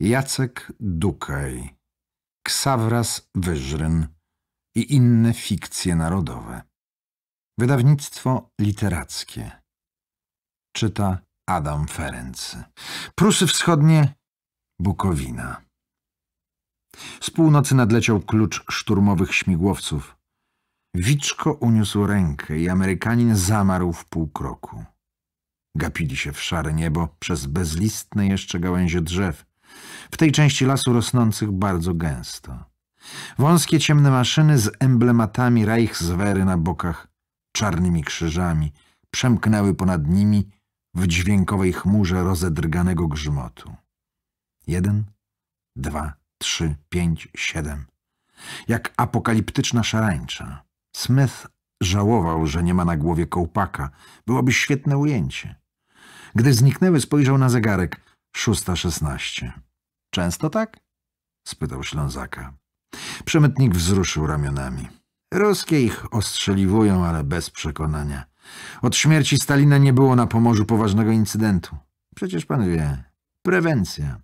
Jacek Dukaj, Ksawras Wyżryn i inne fikcje narodowe. Wydawnictwo literackie. Czyta Adam Ferenc. Prusy Wschodnie, Bukowina. Z północy nadleciał klucz szturmowych śmigłowców. Wiczko uniósł rękę i Amerykanin zamarł w pół kroku. Gapili się w szare niebo przez bezlistne jeszcze gałęzie drzew, w tej części lasu rosnących bardzo gęsto. Wąskie ciemne maszyny z emblematami Reichswehry na bokach, czarnymi krzyżami, przemknęły ponad nimi w dźwiękowej chmurze rozedrganego grzmotu. Jeden, dwa, trzy, pięć, siedem. Jak apokaliptyczna szarańcza. Smith żałował, że nie ma na głowie kołpaka. Byłoby świetne ujęcie. Gdy zniknęły, spojrzał na zegarek. Szósta szesnaście. Często tak? spytał Ślązaka. Przemytnik wzruszył ramionami. Ruskie ich ostrzeliwują, ale bez przekonania. Od śmierci Stalina nie było na Pomorzu poważnego incydentu. Przecież pan wie. Prewencja.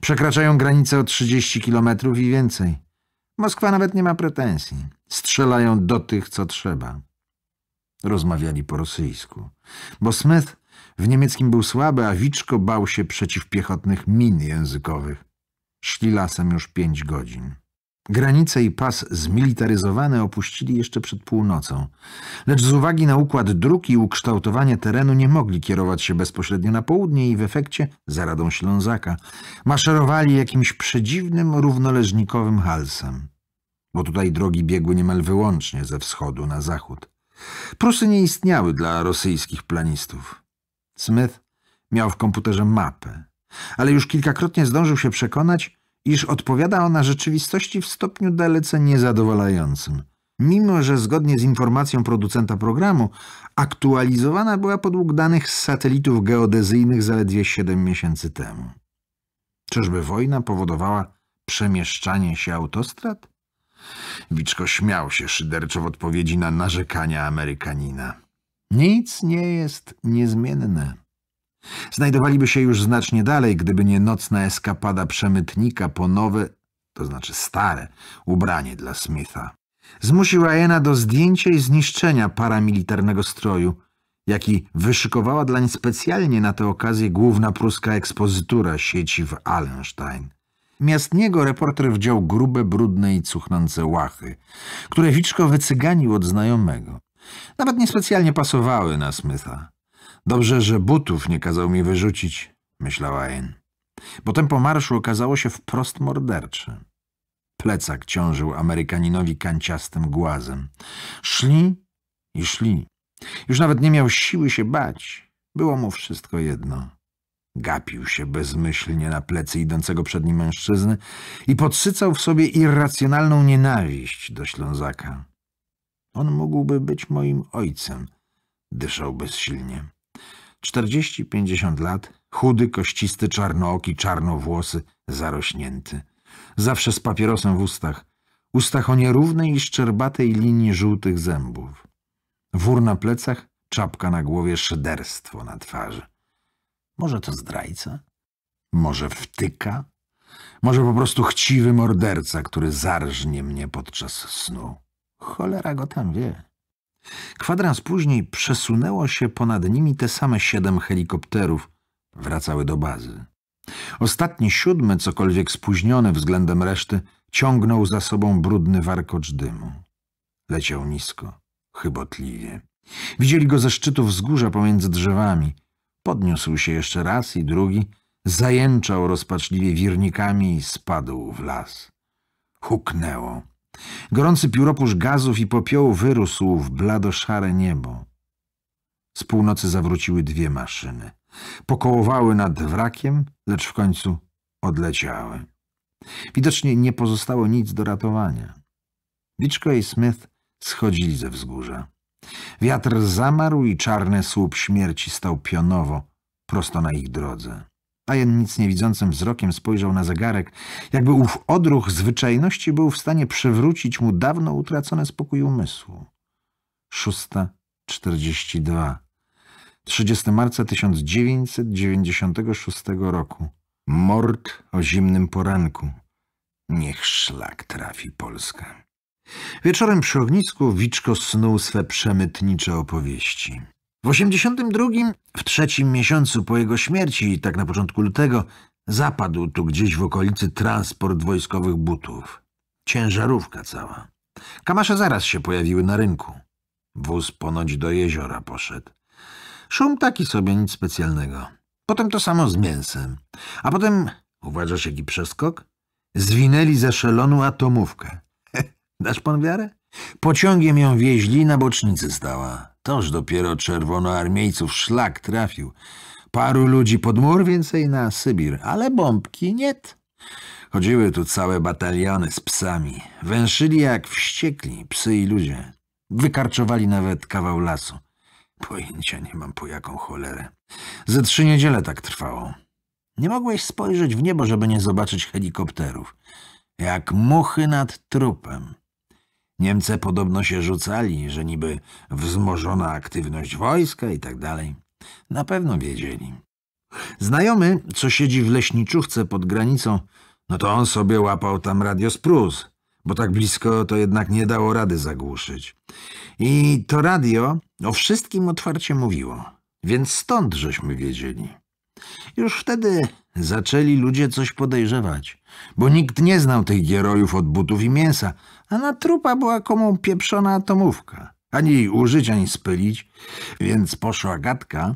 Przekraczają granice o 30 kilometrów i więcej. Moskwa nawet nie ma pretensji. Strzelają do tych, co trzeba. Rozmawiali po rosyjsku, bo Smith w niemieckim był słaby, a Wiczko bał się przeciwpiechotnych min językowych. Szli lasem już pięć godzin. Granice i pas zmilitaryzowane opuścili jeszcze przed północą, lecz z uwagi na układ dróg i ukształtowanie terenu nie mogli kierować się bezpośrednio na południe i w efekcie, za radą Ślązaka, maszerowali jakimś przedziwnym, równoleżnikowym halsem, bo tutaj drogi biegły niemal wyłącznie ze wschodu na zachód. Prusy nie istniały dla rosyjskich planistów. Smith miał w komputerze mapę, ale już kilkakrotnie zdążył się przekonać, iż odpowiada ona rzeczywistości w stopniu dalece niezadowalającym. Mimo, że zgodnie z informacją producenta programu aktualizowana była podług danych z satelitów geodezyjnych zaledwie 7 miesięcy temu. Czyżby wojna powodowała przemieszczanie się autostrad? Wiczko śmiał się szyderczo w odpowiedzi na narzekania Amerykanina. Nic nie jest niezmienne. Znajdowaliby się już znacznie dalej, gdyby nie nocna eskapada przemytnika po nowe, to znaczy stare, ubranie dla Smitha. Zmusił jena do zdjęcia i zniszczenia paramilitarnego stroju, jaki wyszykowała dlań specjalnie na tę okazję główna pruska ekspozytura sieci w Allenstein. Miast niego reporter wdział grube, brudne i cuchnące łachy, które Hitchcock wycyganił od znajomego. Nawet niespecjalnie pasowały na Smitha. Dobrze, że butów nie kazał mi wyrzucić, myślała Anne. Bo po marszu okazało się wprost mordercze. Plecak ciążył Amerykaninowi kanciastym głazem. Szli i szli. Już nawet nie miał siły się bać. Było mu wszystko jedno. Gapił się bezmyślnie na plecy idącego przed nim mężczyzny i podsycał w sobie irracjonalną nienawiść do Ślązaka. On mógłby być moim ojcem. Dyszał bezsilnie. Czterdzieści, pięćdziesiąt lat, chudy, kościsty, czarnooki, czarnowłosy, zarośnięty. Zawsze z papierosem w ustach. Ustach o nierównej i szczerbatej linii żółtych zębów. Wór na plecach, czapka na głowie, szyderstwo na twarzy. Może to zdrajca? Może wtyka? Może po prostu chciwy morderca, który zarżnie mnie podczas snu. Cholera go tam wie. Kwadrans później przesunęło się ponad nimi te same siedem helikopterów. Wracały do bazy. Ostatni siódmy, cokolwiek spóźniony względem reszty, ciągnął za sobą brudny warkocz dymu. Leciał nisko, chybotliwie. Widzieli go ze szczytu wzgórza pomiędzy drzewami. Podniósł się jeszcze raz i drugi, zajęczał rozpaczliwie wirnikami i spadł w las. Huknęło. Gorący pióropusz gazów i popiołu wyrósł w blado-szare niebo. Z północy zawróciły dwie maszyny. Pokołowały nad wrakiem, lecz w końcu odleciały. Widocznie nie pozostało nic do ratowania. Wiczko i Smith schodzili ze wzgórza. Wiatr zamarł i czarny słup śmierci stał pionowo, prosto na ich drodze. Ajen nic niewidzącym wzrokiem spojrzał na zegarek, jakby ów odruch zwyczajności był w stanie przywrócić mu dawno utracony spokój umysłu. 6.42 30 marca 1996 roku. Mord o zimnym poranku. Niech szlak trafi Polska. Wieczorem przy ognisku Wiczko snuł swe przemytnicze opowieści. W 82, w trzecim miesiącu po jego śmierci, tak na początku lutego, zapadł tu gdzieś w okolicy transport wojskowych butów. Ciężarówka cała. Kamasze zaraz się pojawiły na rynku. Wóz ponoć do jeziora poszedł. Szum taki sobie, nic specjalnego. Potem to samo z mięsem. A potem, uważasz jaki przeskok? Zwinęli ze szelonu atomówkę. Dasz pan wiarę? Pociągiem ją wieźli, na bocznicy stała. Toż dopiero czerwonoarmiejców szlak trafił. Paru ludzi pod mur, więcej na Sybir, ale bombki nie. Chodziły tu całe bataliony z psami. Węszyli jak wściekli psy i ludzie. Wykarczowali nawet kawał lasu. Pojęcia nie mam po jaką cholerę. Ze trzy niedziele tak trwało. Nie mogłeś spojrzeć w niebo, żeby nie zobaczyć helikopterów. Jak muchy nad trupem. Niemcy podobno się rzucali, że niby wzmożona aktywność wojska i tak dalej. Na pewno wiedzieli. Znajomy, co siedzi w leśniczówce pod granicą, no to on sobie łapał tam radio z Prus, bo tak blisko to jednak nie dało rady zagłuszyć. I to radio o wszystkim otwarcie mówiło, więc stąd żeśmy wiedzieli. Już wtedy zaczęli ludzie coś podejrzewać, bo nikt nie znał tych gierojów od butów i mięsa, a na trupa była komu pieprzona atomówka. Ani jej użyć, ani spylić, więc poszła gadka,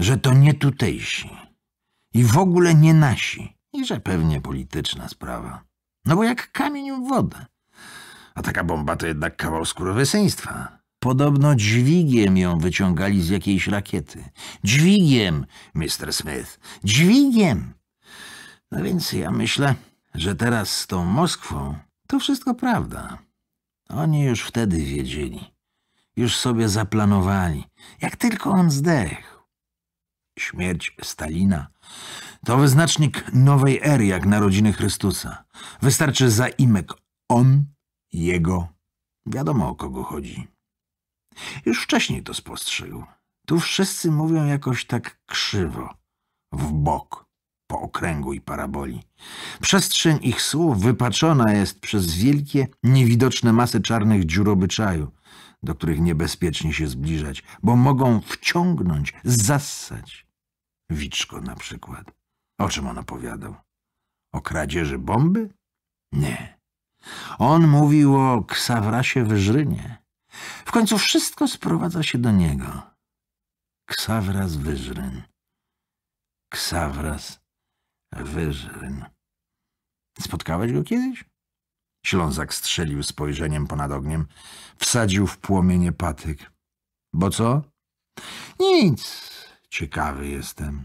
że to nie tutejsi i w ogóle nie nasi i że pewnie polityczna sprawa. No bo jak kamień w wodę. A taka bomba to jednak kawał skurwysyństwa. Podobno dźwigiem ją wyciągali z jakiejś rakiety. Dźwigiem, Mr. Smith, dźwigiem! No więc ja myślę, że teraz z tą Moskwą to wszystko prawda. Oni już wtedy wiedzieli. Już sobie zaplanowali. Jak tylko on zdechł. Śmierć Stalina to wyznacznik nowej ery, jak narodziny Chrystusa. Wystarczy zaimek on, jego. Wiadomo, o kogo chodzi. Już wcześniej to spostrzegł. Tu wszyscy mówią jakoś tak krzywo, w bok, po okręgu i paraboli. Przestrzeń ich słów wypaczona jest przez wielkie, niewidoczne masy czarnych dziur obyczaju, do których niebezpiecznie się zbliżać, bo mogą wciągnąć, zassać. Wiczko na przykład. O czym on opowiadał? O kradzieży bomby? Nie. On mówił o Ksawrasie wyżynie. W końcu wszystko sprowadza się do niego. Ksawras Wyżryn. Ksawras Wyżryn. Spotkałeś go kiedyś? Ślązak strzelił spojrzeniem ponad ogniem. Wsadził w płomienie patyk. Bo co? Nic. Ciekawy jestem.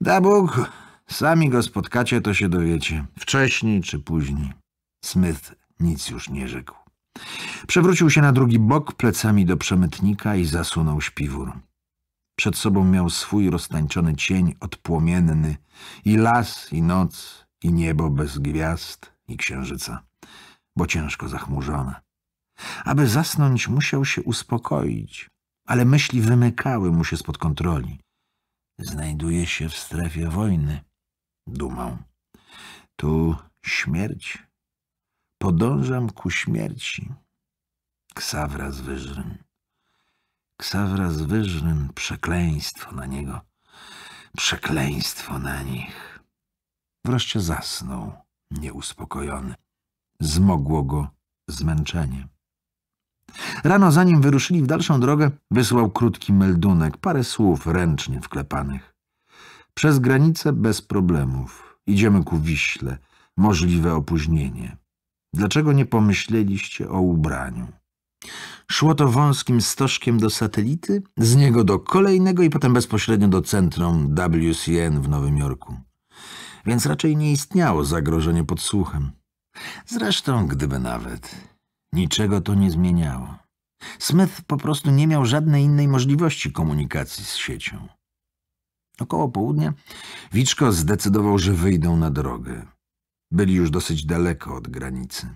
Da Bóg, sami go spotkacie, to się dowiecie. Wcześniej czy później. Smith nic już nie rzekł. Przewrócił się na drugi bok plecami do przemytnika i zasunął śpiwór. Przed sobą miał swój roztańczony cień odpłomienny i las, i noc, i niebo bez gwiazd, i księżyca, bo ciężko zachmurzone. Aby zasnąć, musiał się uspokoić, ale myśli wymykały mu się spod kontroli. Znajduje się w strefie wojny, dumał. Tu śmierć Podążam ku śmierci. Ksawra z Wyżryn. Ksawra z Wyżryn, przekleństwo na niego. Przekleństwo na nich. Wreszcie zasnął, nieuspokojony. Zmogło go zmęczenie. Rano, zanim wyruszyli w dalszą drogę, wysłał krótki meldunek, parę słów ręcznie wklepanych. Przez granicę bez problemów. Idziemy ku Wiśle. Możliwe opóźnienie. Dlaczego nie pomyśleliście o ubraniu? Szło to wąskim stożkiem do satelity, z niego do kolejnego i potem bezpośrednio do centrum WCN w Nowym Jorku. Więc raczej nie istniało zagrożenie podsłuchem. Zresztą, gdyby nawet, niczego to nie zmieniało. Smith po prostu nie miał żadnej innej możliwości komunikacji z siecią. Około południa Wiczko zdecydował, że wyjdą na drogę. Byli już dosyć daleko od granicy.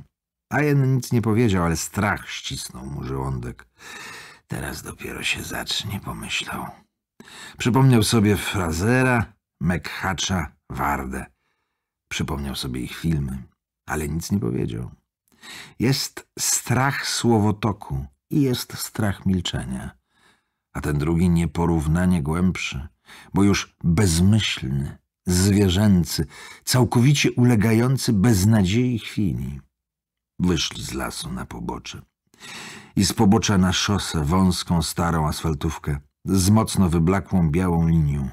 Ajen nic nie powiedział, ale strach ścisnął mu żołądek. Teraz dopiero się zacznie, pomyślał. Przypomniał sobie Frazera, McHatcha, Wardę. Przypomniał sobie ich filmy, ale nic nie powiedział. Jest strach słowotoku i jest strach milczenia, a ten drugi nieporównanie głębszy, bo już bezmyślny, zwierzęcy, całkowicie ulegający beznadziei chwili. Wyszli z lasu na pobocze i z pobocza na szosę, wąską, starą asfaltówkę, z mocno wyblakłą białą linią.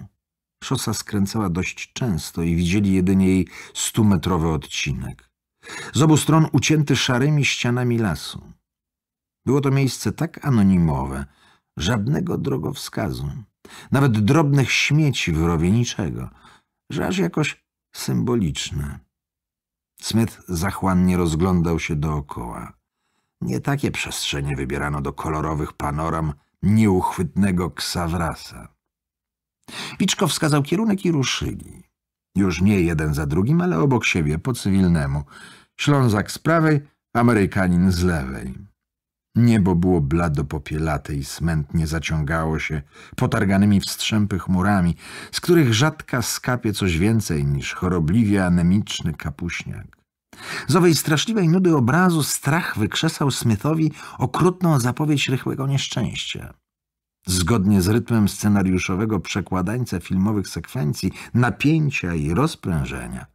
Szosa skręcała dość często i widzieli jedynie jej stumetrowy odcinek. Z obu stron ucięty szarymi ścianami lasu. Było to miejsce tak anonimowe, żadnego drogowskazu, nawet drobnych śmieci w rowie niczego że aż jakoś symboliczne. Smith zachłannie rozglądał się dookoła. Nie takie przestrzenie wybierano do kolorowych panoram nieuchwytnego ksawrasa. Wiczko wskazał kierunek i ruszyli. Już nie jeden za drugim, ale obok siebie, po cywilnemu. Ślązak z prawej, Amerykanin z lewej. Niebo było blado popielate i smętnie zaciągało się potarganymi wstrzępy chmurami, z których rzadka skapie coś więcej niż chorobliwie anemiczny kapuśniak. Z owej straszliwej nudy obrazu strach wykrzesał Smithowi okrutną zapowiedź rychłego nieszczęścia. Zgodnie z rytmem scenariuszowego przekładańca filmowych sekwencji, napięcia i rozprężenia,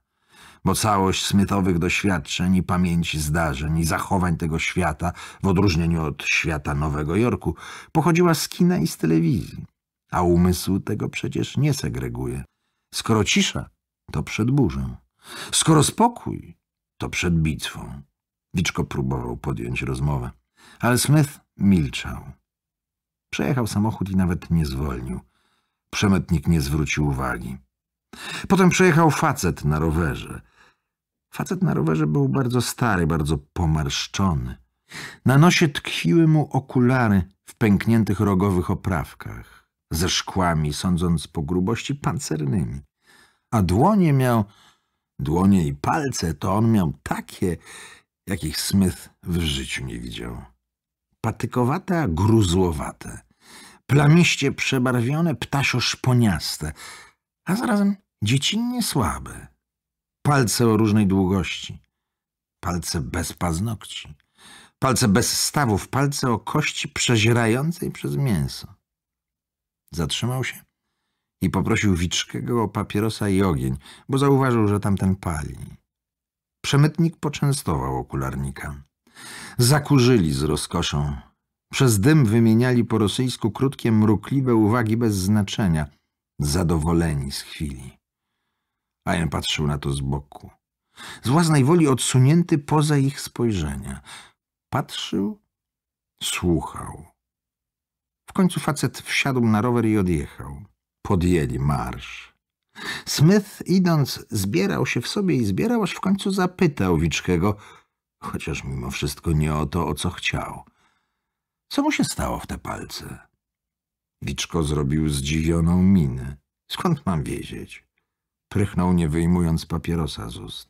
bo całość smytowych doświadczeń i pamięci zdarzeń i zachowań tego świata, w odróżnieniu od świata Nowego Jorku, pochodziła z kina i z telewizji, a umysł tego przecież nie segreguje. Skoro cisza, to przed burzą. Skoro spokój, to przed bitwą. Wiczko próbował podjąć rozmowę, ale Smith milczał. Przejechał samochód i nawet nie zwolnił. Przemytnik nie zwrócił uwagi. Potem przejechał facet na rowerze. Facet na rowerze był bardzo stary, bardzo pomarszczony. Na nosie tkwiły mu okulary w pękniętych rogowych oprawkach, ze szkłami, sądząc po grubości, pancernymi. A dłonie miał, dłonie i palce, to on miał takie, jakich Smith w życiu nie widział. Patykowate, a gruzłowate, plamiście przebarwione, ptasio szponiaste, a zarazem dziecinnie słabe palce o różnej długości, palce bez paznokci, palce bez stawów, palce o kości przezierającej przez mięso. Zatrzymał się i poprosił Wiczkiego o papierosa i ogień, bo zauważył, że tamten pali. Przemytnik poczęstował okularnika. Zakurzyli z rozkoszą. Przez dym wymieniali po rosyjsku krótkie, mrukliwe uwagi bez znaczenia, zadowoleni z chwili. Ajen patrzył na to z boku. Z własnej woli odsunięty poza ich spojrzenia. Patrzył, słuchał. W końcu facet wsiadł na rower i odjechał. Podjęli marsz. Smith, idąc, zbierał się w sobie i zbierał, aż w końcu zapytał Wiczkiego, chociaż mimo wszystko nie o to, o co chciał. Co mu się stało w te palce? Wiczko zrobił zdziwioną minę. Skąd mam wiedzieć? prychnął nie wyjmując papierosa z ust.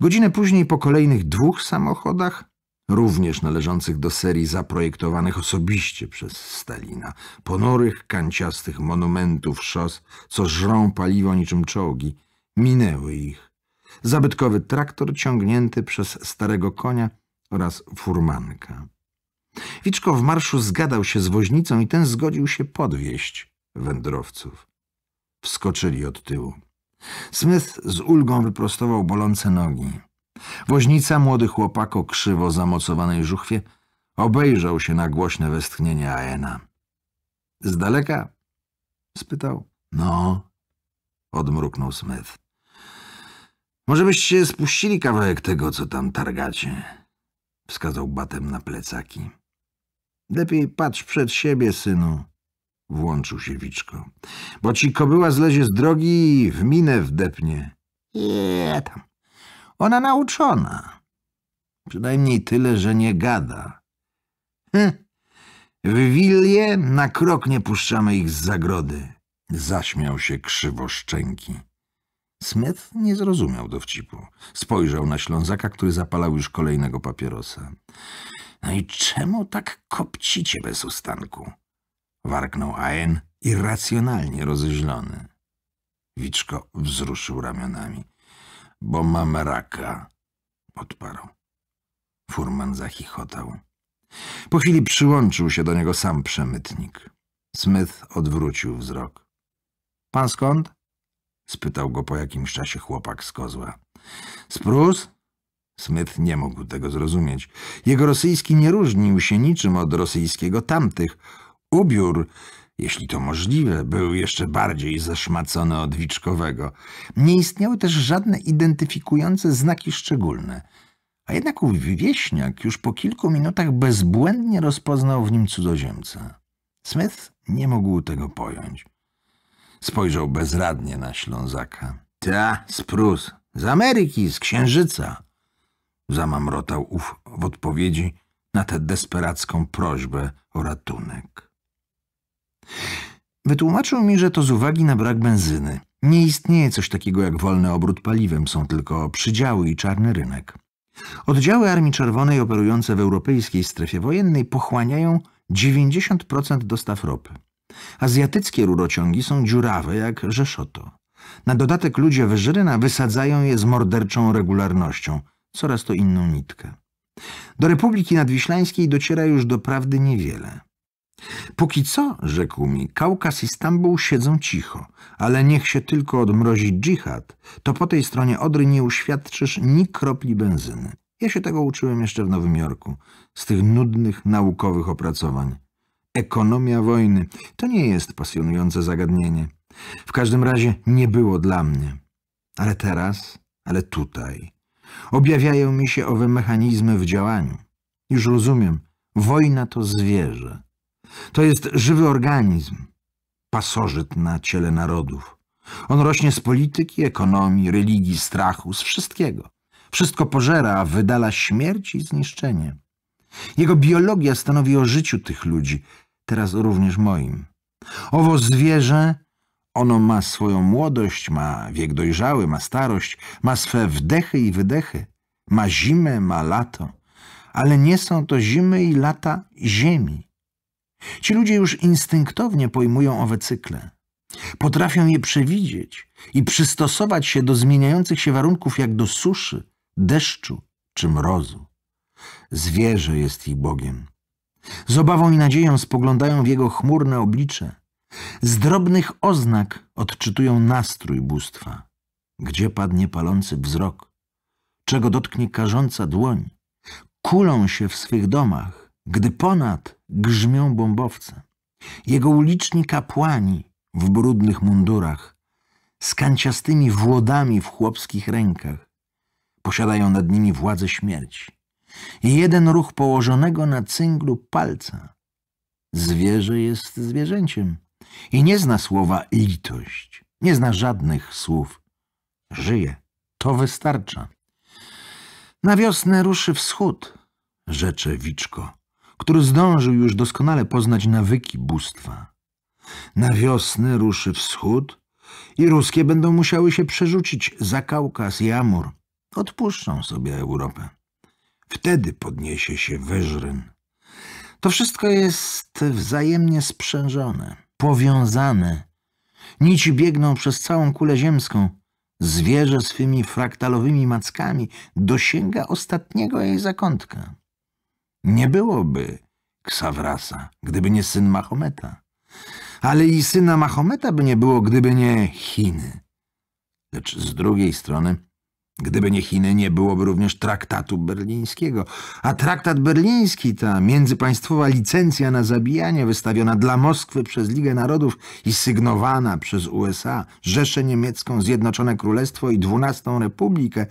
Godzinę później po kolejnych dwóch samochodach, również należących do serii zaprojektowanych osobiście przez Stalina, ponurych, kanciastych monumentów szos, co żrą paliwo niczym czołgi, minęły ich. Zabytkowy traktor ciągnięty przez starego konia oraz furmanka. Wiczko w marszu zgadał się z woźnicą i ten zgodził się podwieść wędrowców wskoczyli od tyłu. Smith z ulgą wyprostował bolące nogi. Woźnica, młody chłopak o krzywo zamocowanej żuchwie, obejrzał się na głośne westchnienie Aena. — Z daleka? — spytał. — No — odmruknął Smith. — Może byście spuścili kawałek tego, co tam targacie — wskazał batem na plecaki. — Lepiej patrz przed siebie, synu Włączył się Wiczko. Bo ci kobyła zlezie z drogi i w minę wdepnie. Je tam. Ona nauczona. Przynajmniej tyle, że nie gada. Hm. W Wilje na krok nie puszczamy ich z zagrody. Zaśmiał się krzywo szczęki. Smith nie zrozumiał dowcipu. Spojrzał na Ślązaka, który zapalał już kolejnego papierosa. No i czemu tak kopcicie bez ustanku? warknął Aen irracjonalnie rozeźlony. Wiczko wzruszył ramionami. Bo mam raka, odparł. Furman zachichotał. Po chwili przyłączył się do niego sam przemytnik. Smith odwrócił wzrok. Pan skąd? spytał go po jakimś czasie chłopak z kozła. Sprus? Smith nie mógł tego zrozumieć. Jego rosyjski nie różnił się niczym od rosyjskiego tamtych, Ubiór, jeśli to możliwe, był jeszcze bardziej zaszmacony od Wiczkowego. Nie istniały też żadne identyfikujące znaki szczególne. A jednak ów wieśniak już po kilku minutach bezbłędnie rozpoznał w nim cudzoziemca. Smith nie mógł tego pojąć. Spojrzał bezradnie na Ślązaka. — Ta, sprus, z Ameryki, z Księżyca! — zamamrotał ów w odpowiedzi na tę desperacką prośbę o ratunek. Wytłumaczył mi, że to z uwagi na brak benzyny. Nie istnieje coś takiego jak wolny obrót paliwem, są tylko przydziały i czarny rynek. Oddziały Armii Czerwonej operujące w europejskiej strefie wojennej pochłaniają 90% dostaw ropy. Azjatyckie rurociągi są dziurawe jak rzeszoto. Na dodatek ludzie wyżyryna wysadzają je z morderczą regularnością, coraz to inną nitkę. Do Republiki Nadwiślańskiej dociera już doprawdy niewiele. Póki co, rzekł mi, Kaukas i Stambuł siedzą cicho, ale niech się tylko odmrozi dżihad, to po tej stronie Odry nie uświadczysz ni kropli benzyny. Ja się tego uczyłem jeszcze w Nowym Jorku, z tych nudnych naukowych opracowań. Ekonomia wojny to nie jest pasjonujące zagadnienie. W każdym razie nie było dla mnie. Ale teraz, ale tutaj, objawiają mi się owe mechanizmy w działaniu. Już rozumiem, wojna to zwierzę. To jest żywy organizm, pasożyt na ciele narodów. On rośnie z polityki, ekonomii, religii, strachu, z wszystkiego. Wszystko pożera, a wydala śmierć i zniszczenie. Jego biologia stanowi o życiu tych ludzi, teraz również moim. Owo zwierzę, ono ma swoją młodość, ma wiek dojrzały, ma starość, ma swe wdechy i wydechy, ma zimę, ma lato, ale nie są to zimy i lata ziemi. Ci ludzie już instynktownie pojmują owe cykle. Potrafią je przewidzieć i przystosować się do zmieniających się warunków jak do suszy, deszczu czy mrozu. Zwierzę jest ich Bogiem. Z obawą i nadzieją spoglądają w jego chmurne oblicze. Z drobnych oznak odczytują nastrój bóstwa. Gdzie padnie palący wzrok? Czego dotknie karząca dłoń? Kulą się w swych domach, gdy ponad grzmią bombowce. Jego uliczni kapłani w brudnych mundurach, z kanciastymi włodami w chłopskich rękach, posiadają nad nimi władzę śmierci. I jeden ruch położonego na cynglu palca. Zwierzę jest zwierzęciem i nie zna słowa litość, nie zna żadnych słów. Żyje, to wystarcza. Na wiosnę ruszy wschód, rzecze Wiczko który zdążył już doskonale poznać nawyki bóstwa. Na wiosnę ruszy wschód i ruskie będą musiały się przerzucić za Kaukaz i Amur. Odpuszczą sobie Europę. Wtedy podniesie się Wyżryn. To wszystko jest wzajemnie sprzężone, powiązane. Nici biegną przez całą kulę ziemską. Zwierzę swymi fraktalowymi mackami dosięga ostatniego jej zakątka. Nie byłoby Ksawrasa, gdyby nie syn Mahometa. Ale i syna Mahometa by nie było, gdyby nie Chiny. Lecz z drugiej strony, gdyby nie Chiny, nie byłoby również traktatu berlińskiego. A traktat berliński, ta międzypaństwowa licencja na zabijanie wystawiona dla Moskwy przez Ligę Narodów i sygnowana przez USA, Rzeszę Niemiecką, Zjednoczone Królestwo i XII Republikę,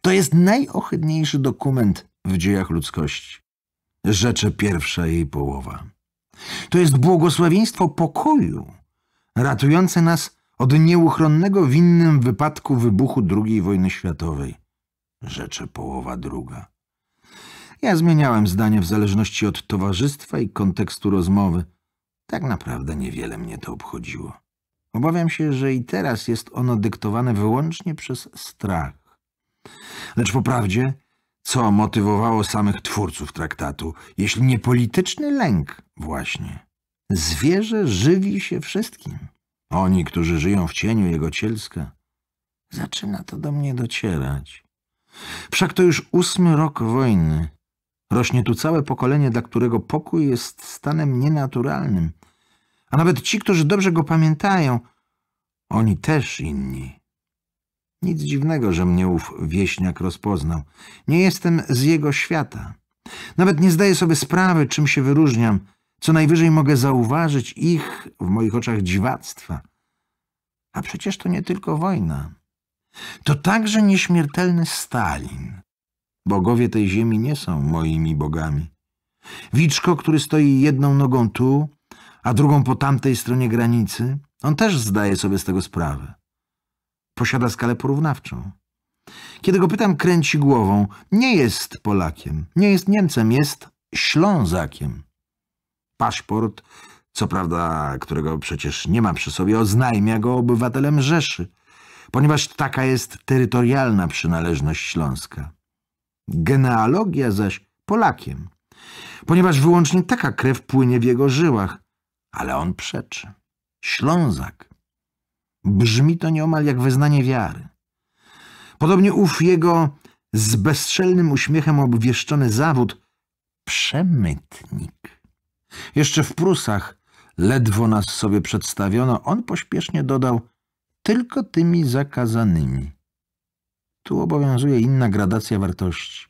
to jest najohydniejszy dokument w dziejach ludzkości rzecze pierwsza jej połowa. To jest błogosławieństwo pokoju, ratujące nas od nieuchronnego w innym wypadku wybuchu II wojny światowej. Rzecze połowa druga. Ja zmieniałem zdanie w zależności od towarzystwa i kontekstu rozmowy. Tak naprawdę niewiele mnie to obchodziło. Obawiam się, że i teraz jest ono dyktowane wyłącznie przez strach. Lecz po prawdzie co motywowało samych twórców traktatu, jeśli nie polityczny lęk właśnie? Zwierzę żywi się wszystkim. Oni, którzy żyją w cieniu jego cielska. Zaczyna to do mnie docierać. Wszak to już ósmy rok wojny. Rośnie tu całe pokolenie, dla którego pokój jest stanem nienaturalnym. A nawet ci, którzy dobrze go pamiętają, oni też inni. Nic dziwnego, że mnie ów wieśniak rozpoznał. Nie jestem z jego świata. Nawet nie zdaję sobie sprawy, czym się wyróżniam. Co najwyżej mogę zauważyć ich, w moich oczach, dziwactwa. A przecież to nie tylko wojna. To także nieśmiertelny Stalin. Bogowie tej ziemi nie są moimi bogami. Wiczko, który stoi jedną nogą tu, a drugą po tamtej stronie granicy, on też zdaje sobie z tego sprawę posiada skalę porównawczą. Kiedy go pytam, kręci głową. Nie jest Polakiem, nie jest Niemcem, jest Ślązakiem. Paszport, co prawda, którego przecież nie ma przy sobie, oznajmia go obywatelem Rzeszy, ponieważ taka jest terytorialna przynależność Śląska. Genealogia zaś Polakiem, ponieważ wyłącznie taka krew płynie w jego żyłach, ale on przeczy. Ślązak Brzmi to nieomal jak wyznanie wiary. Podobnie ów jego z bezstrzelnym uśmiechem obwieszczony zawód przemytnik. Jeszcze w Prusach ledwo nas sobie przedstawiono, on pośpiesznie dodał tylko tymi zakazanymi. Tu obowiązuje inna gradacja wartości.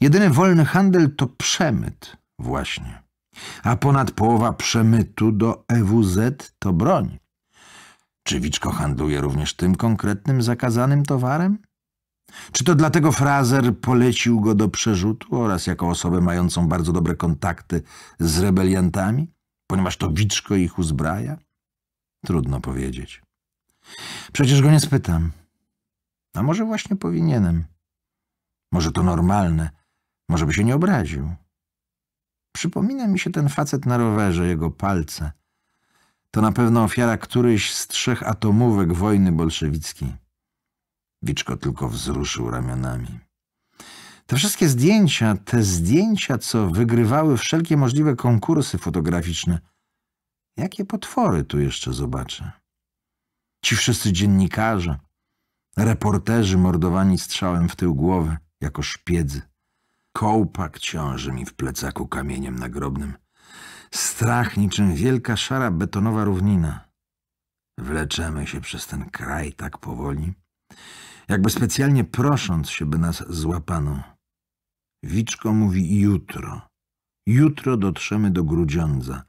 Jedyny wolny handel to przemyt właśnie, a ponad połowa przemytu do EWZ to broń. Czy Wiczko handluje również tym konkretnym zakazanym towarem? Czy to dlatego Frazer polecił go do przerzutu oraz jako osobę mającą bardzo dobre kontakty z rebeliantami, ponieważ to Wiczko ich uzbraja? Trudno powiedzieć. Przecież go nie spytam. A może właśnie powinienem. Może to normalne. Może by się nie obraził. Przypomina mi się ten facet na rowerze, jego palce to na pewno ofiara którejś z trzech atomówek wojny bolszewickiej. Wiczko tylko wzruszył ramionami. Te wszystkie zdjęcia, te zdjęcia, co wygrywały wszelkie możliwe konkursy fotograficzne. Jakie potwory tu jeszcze zobaczę? Ci wszyscy dziennikarze, reporterzy mordowani strzałem w tył głowy, jako szpiedzy. Kołpak ciąży mi w plecaku kamieniem nagrobnym. Strach niczym wielka szara betonowa równina. Wleczemy się przez ten kraj tak powoli, jakby specjalnie prosząc się, by nas złapano. Wiczko mówi jutro. Jutro dotrzemy do Grudziądza,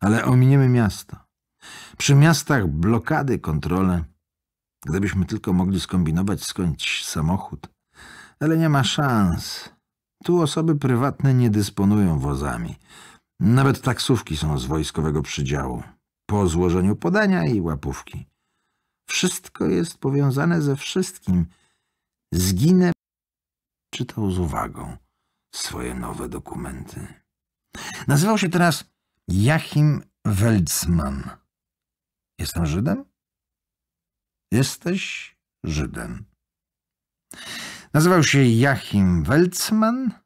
ale ominiemy miasto. Przy miastach blokady, kontrole. Gdybyśmy tylko mogli skombinować skądś samochód. Ale nie ma szans. Tu osoby prywatne nie dysponują wozami. Nawet taksówki są z wojskowego przydziału. Po złożeniu podania i łapówki. Wszystko jest powiązane ze wszystkim. Zginę, czytał z uwagą swoje nowe dokumenty. Nazywał się teraz Jachim Welcman. Jestem Żydem? Jesteś Żydem. Nazywał się Jachim Welcman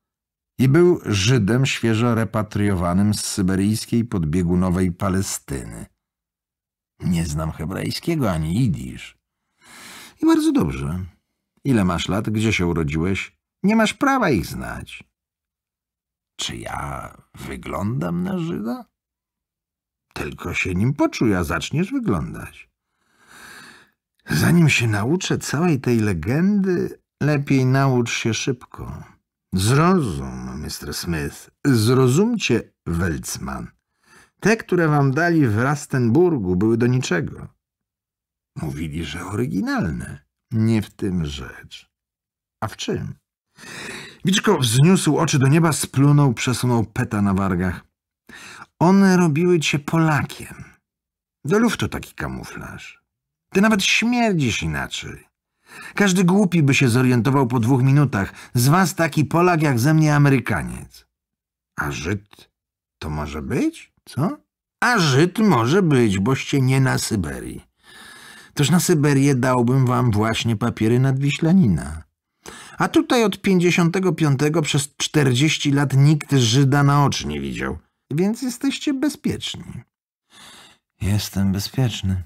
i był Żydem świeżo repatriowanym z syberyjskiej podbiegunowej Palestyny. Nie znam hebrajskiego ani jidysz. I bardzo dobrze. Ile masz lat? Gdzie się urodziłeś? Nie masz prawa ich znać. Czy ja wyglądam na Żyda? Tylko się nim poczuj, a zaczniesz wyglądać. Zanim się nauczę całej tej legendy, lepiej naucz się szybko. Zrozum, Mr. Smith, zrozumcie, Welcman. Te, które wam dali w Rastenburgu, były do niczego. Mówili, że oryginalne. Nie w tym rzecz. A w czym? Wiczko wzniósł oczy do nieba, splunął, przesunął peta na wargach. One robiły cię Polakiem. Do luftu taki kamuflaż. Ty nawet śmierdzisz inaczej. Każdy głupi by się zorientował po dwóch minutach. Z was taki Polak jak ze mnie Amerykaniec. A Żyd to może być? Co? A Żyd może być, boście nie na Syberii. Toż na Syberię dałbym wam właśnie papiery nadwiślanina. A tutaj od 55 przez 40 lat nikt Żyda na oczy nie widział. Więc jesteście bezpieczni. Jestem bezpieczny.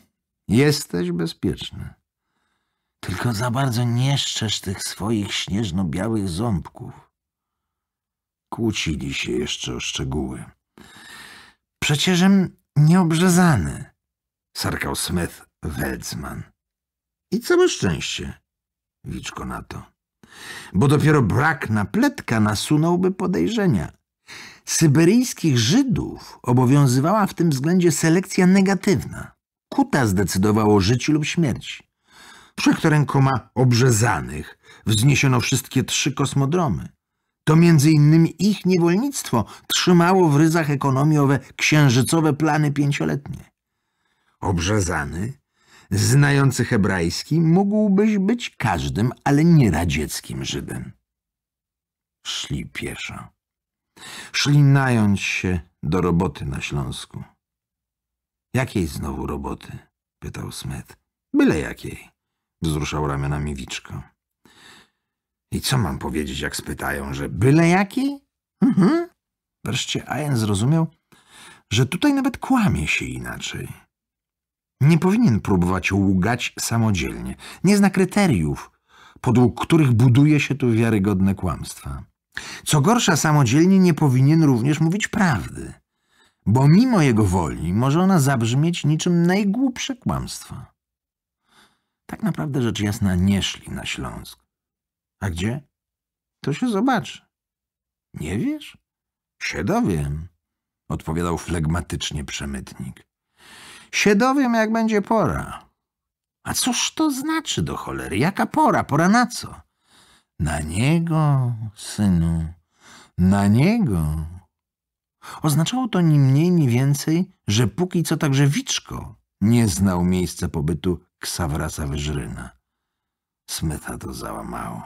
Jesteś bezpieczny. Tylko za bardzo nie szczesz tych swoich śnieżno-białych ząbków. Kłócili się jeszcze o szczegóły. Przecieżem nieobrzezany, sarkał Smith Welcman. I całe szczęście, Wiczko na to. Bo dopiero brak napletka nasunąłby podejrzenia. Syberyjskich Żydów obowiązywała w tym względzie selekcja negatywna. Kuta zdecydowało życiu lub śmierci. Przed rękoma obrzezanych wzniesiono wszystkie trzy kosmodromy. To między innymi ich niewolnictwo trzymało w ryzach ekonomii owe księżycowe plany pięcioletnie. Obrzezany, znający hebrajski, mógłbyś być każdym, ale nie radzieckim Żydem. Szli pieszo. Szli nająć się do roboty na Śląsku. Jakiej znowu roboty? pytał Smet. Byle jakiej. Wzruszał ramionami Wiczko. I co mam powiedzieć, jak spytają, że byle jaki? Mhm. Wreszcie Ajen zrozumiał, że tutaj nawet kłamie się inaczej. Nie powinien próbować ługać samodzielnie. Nie zna kryteriów, podług których buduje się tu wiarygodne kłamstwa. Co gorsza, samodzielnie nie powinien również mówić prawdy, bo mimo jego woli może ona zabrzmieć niczym najgłupsze kłamstwa. Tak naprawdę rzecz jasna nie szli na Śląsk. A gdzie? To się zobaczy. Nie wiesz? Się dowiem, odpowiadał flegmatycznie przemytnik. Się dowiem, jak będzie pora. A cóż to znaczy do cholery? Jaka pora? Pora na co? Na niego, synu, na niego. Oznaczało to ni mniej, ni więcej, że póki co także Wiczko nie znał miejsca pobytu Ksawraca Wyżryna. Smyta to załamało.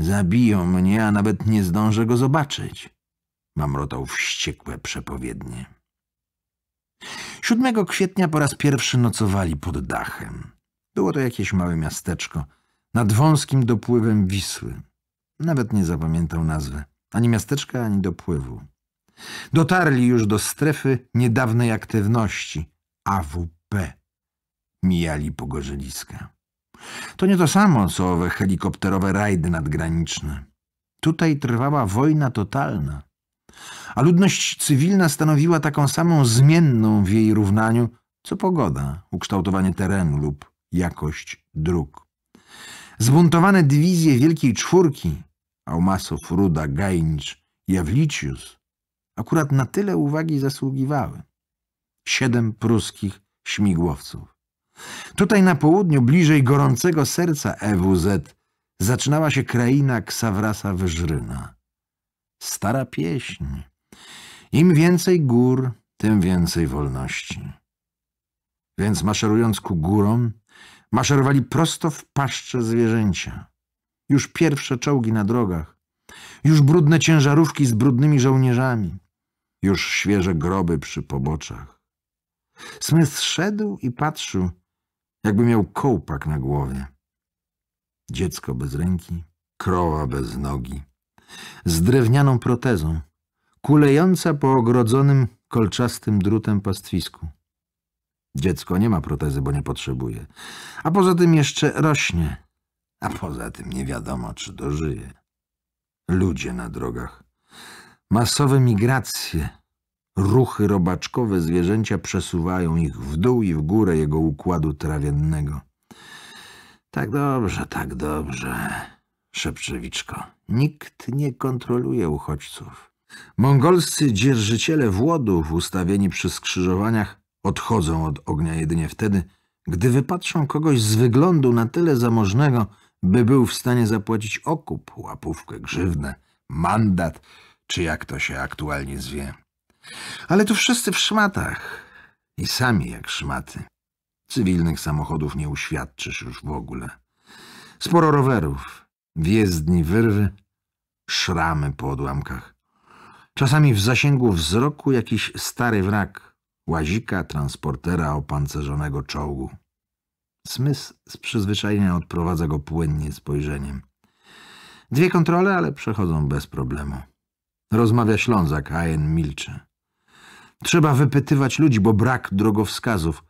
Zabiją mnie, a nawet nie zdążę go zobaczyć. Mamrotał wściekłe przepowiednie. 7 kwietnia po raz pierwszy nocowali pod dachem. Było to jakieś małe miasteczko, nad wąskim dopływem Wisły. Nawet nie zapamiętał nazwy, ani miasteczka, ani dopływu. Dotarli już do strefy niedawnej aktywności – AWP. Mijali pogorzeliska. To nie to samo, co owe helikopterowe rajdy nadgraniczne. Tutaj trwała wojna totalna. A ludność cywilna stanowiła taką samą zmienną w jej równaniu, co pogoda, ukształtowanie terenu lub jakość dróg. Zbuntowane dywizje Wielkiej Czwórki, Aumasow, Ruda, Gajnicz, Jawlicius, akurat na tyle uwagi zasługiwały siedem pruskich śmigłowców. Tutaj na południu, bliżej gorącego serca EWZ, zaczynała się kraina Ksawrasa Wyżryna. Stara pieśń. Im więcej gór, tym więcej wolności. Więc maszerując ku górom, maszerowali prosto w paszcze zwierzęcia. Już pierwsze czołgi na drogach, już brudne ciężarówki z brudnymi żołnierzami, już świeże groby przy poboczach. Smith szedł i patrzył, jakby miał kołpak na głowie. Dziecko bez ręki, krowa bez nogi, z drewnianą protezą, kulejąca po ogrodzonym kolczastym drutem pastwisku. Dziecko nie ma protezy, bo nie potrzebuje, a poza tym jeszcze rośnie, a poza tym nie wiadomo, czy dożyje. Ludzie na drogach, masowe migracje, Ruchy robaczkowe zwierzęcia przesuwają ich w dół i w górę jego układu trawiennego. Tak dobrze, tak dobrze, szepczewiczko. Nikt nie kontroluje uchodźców. Mongolscy dzierżyciele włodów ustawieni przy skrzyżowaniach odchodzą od ognia jedynie wtedy, gdy wypatrzą kogoś z wyglądu na tyle zamożnego, by był w stanie zapłacić okup, łapówkę, grzywnę, mandat, czy jak to się aktualnie zwie. Ale tu wszyscy w szmatach i sami jak szmaty. Cywilnych samochodów nie uświadczysz już w ogóle. Sporo rowerów, wjezdni wyrwy, szramy po odłamkach. Czasami w zasięgu wzroku jakiś stary wrak łazika, transportera opancerzonego czołgu. Smys z przyzwyczajenia odprowadza go płynnie spojrzeniem. Dwie kontrole, ale przechodzą bez problemu. Rozmawia Ślązak, a Jen milczy. Trzeba wypytywać ludzi, bo brak drogowskazów.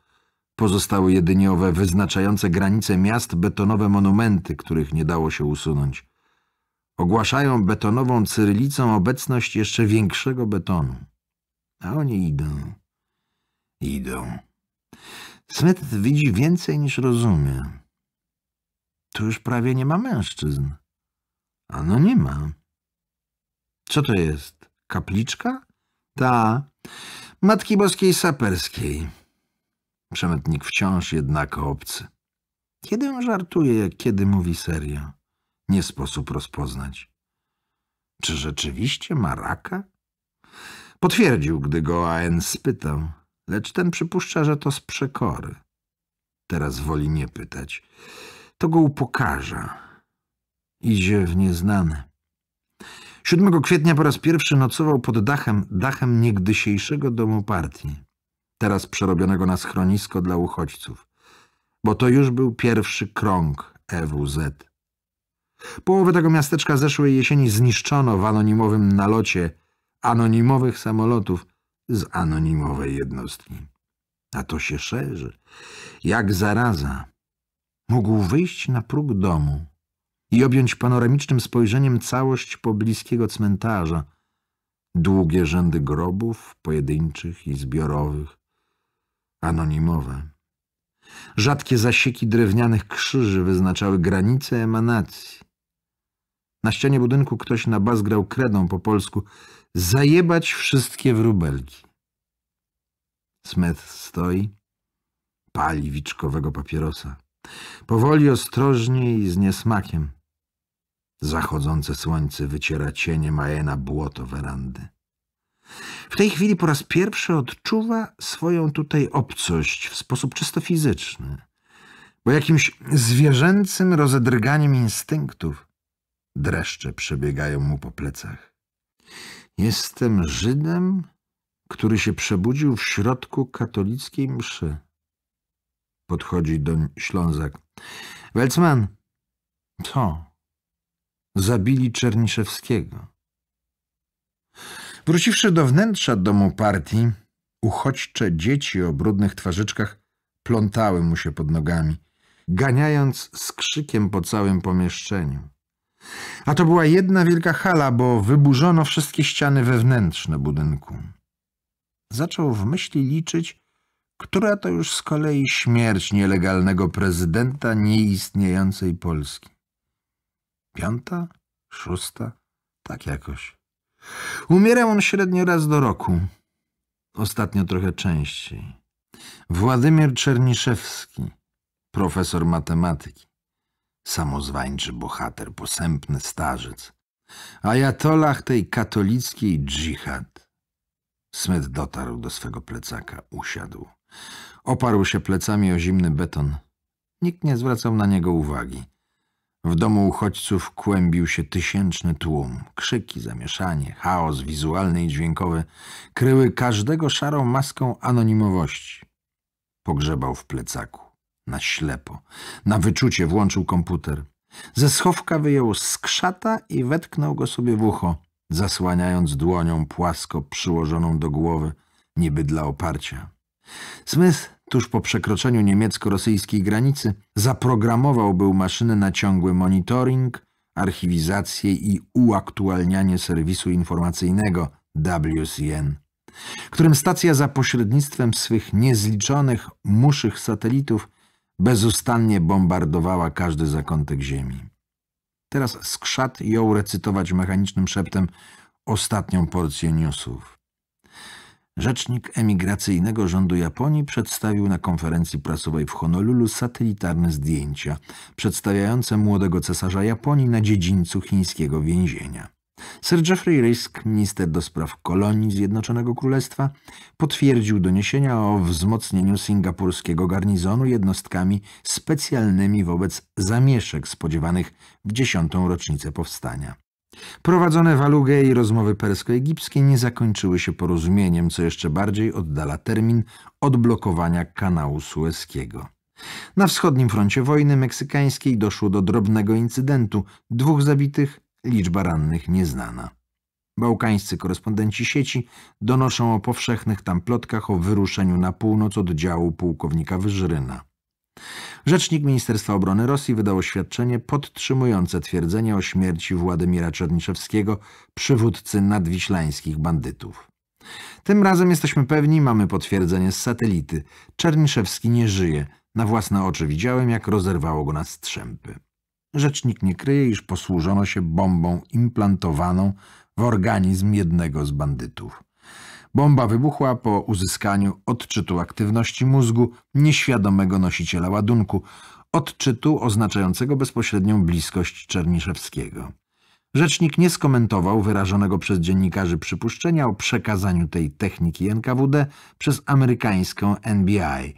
Pozostały jedynie owe wyznaczające granice miast betonowe monumenty, których nie dało się usunąć. Ogłaszają betonową cyrylicą obecność jeszcze większego betonu. A oni idą. Idą. Smet widzi więcej niż rozumie. Tu już prawie nie ma mężczyzn. Ano nie ma. Co to jest? Kapliczka? Ta, Matki Boskiej Saperskiej. Przemytnik wciąż jednak obcy. Kiedy on żartuje, jak kiedy mówi serio? Nie sposób rozpoznać. Czy rzeczywiście ma raka? Potwierdził, gdy go A.N. spytał, lecz ten przypuszcza, że to z przekory. Teraz woli nie pytać. To go upokarza. Idzie w nieznane. 7 kwietnia po raz pierwszy nocował pod dachem, dachem niegdysiejszego domu partii, teraz przerobionego na schronisko dla uchodźców, bo to już był pierwszy krąg EWZ. Połowę tego miasteczka zeszłej jesieni zniszczono w anonimowym nalocie anonimowych samolotów z anonimowej jednostki. A to się szerzy, jak zaraza. Mógł wyjść na próg domu i objąć panoramicznym spojrzeniem całość pobliskiego cmentarza, długie rzędy grobów, pojedynczych i zbiorowych, anonimowe. Rzadkie zasieki drewnianych krzyży wyznaczały granice emanacji. Na ścianie budynku ktoś nabazgrał kredą po polsku zajebać wszystkie wróbelki. Smet stoi, pali wiczkowego papierosa. Powoli, ostrożnie i z niesmakiem. Zachodzące słońce wyciera cienie Maje na błoto werandy. W tej chwili po raz pierwszy odczuwa swoją tutaj obcość w sposób czysto fizyczny, bo jakimś zwierzęcym rozedrganiem instynktów dreszcze przebiegają mu po plecach. Jestem Żydem, który się przebudził w środku katolickiej mszy. Podchodzi doń Ślązak. Welcman, co? zabili Czerniszewskiego. Wróciwszy do wnętrza domu partii, uchodźcze dzieci o brudnych twarzyczkach plątały mu się pod nogami, ganiając z krzykiem po całym pomieszczeniu. A to była jedna wielka hala, bo wyburzono wszystkie ściany wewnętrzne budynku. Zaczął w myśli liczyć, która to już z kolei śmierć nielegalnego prezydenta nieistniejącej Polski. Piąta? Szósta? Tak jakoś. Umierał on średnio raz do roku. Ostatnio trochę częściej. Władimir Czerniszewski, profesor matematyki. Samozwańczy bohater, posępny starzec. Ajatolach tej katolickiej dżihad. Smet dotarł do swego plecaka, usiadł. Oparł się plecami o zimny beton. Nikt nie zwracał na niego uwagi. W domu uchodźców kłębił się tysięczny tłum. Krzyki, zamieszanie, chaos wizualny i dźwiękowy kryły każdego szarą maską anonimowości. Pogrzebał w plecaku, na ślepo. Na wyczucie włączył komputer. Ze schowka wyjął skrzata i wetknął go sobie w ucho, zasłaniając dłonią płasko przyłożoną do głowy, niby dla oparcia. Smith tuż po przekroczeniu niemiecko-rosyjskiej granicy, zaprogramował był maszynę na ciągły monitoring, archiwizację i uaktualnianie serwisu informacyjnego WCN, którym stacja za pośrednictwem swych niezliczonych muszych satelitów bezustannie bombardowała każdy zakątek Ziemi. Teraz skrzat jął recytować mechanicznym szeptem ostatnią porcję newsów. Rzecznik emigracyjnego rządu Japonii przedstawił na konferencji prasowej w Honolulu satelitarne zdjęcia przedstawiające młodego cesarza Japonii na dziedzińcu chińskiego więzienia. Sir Jeffrey Risk, minister do spraw kolonii Zjednoczonego Królestwa, potwierdził doniesienia o wzmocnieniu singapurskiego garnizonu jednostkami specjalnymi wobec zamieszek spodziewanych w dziesiątą rocznicę powstania. Prowadzone w i rozmowy persko-egipskie nie zakończyły się porozumieniem, co jeszcze bardziej oddala termin odblokowania kanału sueskiego. Na wschodnim froncie wojny meksykańskiej doszło do drobnego incydentu, dwóch zabitych, liczba rannych nieznana. Bałkańscy korespondenci sieci donoszą o powszechnych tam plotkach o wyruszeniu na północ oddziału pułkownika Wyżryna. Rzecznik Ministerstwa Obrony Rosji wydał oświadczenie podtrzymujące twierdzenie o śmierci Władimira Czerniszewskiego, przywódcy nadwiślańskich bandytów. Tym razem jesteśmy pewni, mamy potwierdzenie z satelity. Czerniszewski nie żyje. Na własne oczy widziałem, jak rozerwało go na strzępy. Rzecznik nie kryje, iż posłużono się bombą implantowaną w organizm jednego z bandytów. Bomba wybuchła po uzyskaniu odczytu aktywności mózgu nieświadomego nosiciela ładunku, odczytu oznaczającego bezpośrednią bliskość Czerniszewskiego. Rzecznik nie skomentował wyrażonego przez dziennikarzy przypuszczenia o przekazaniu tej techniki NKWD przez amerykańską NBI,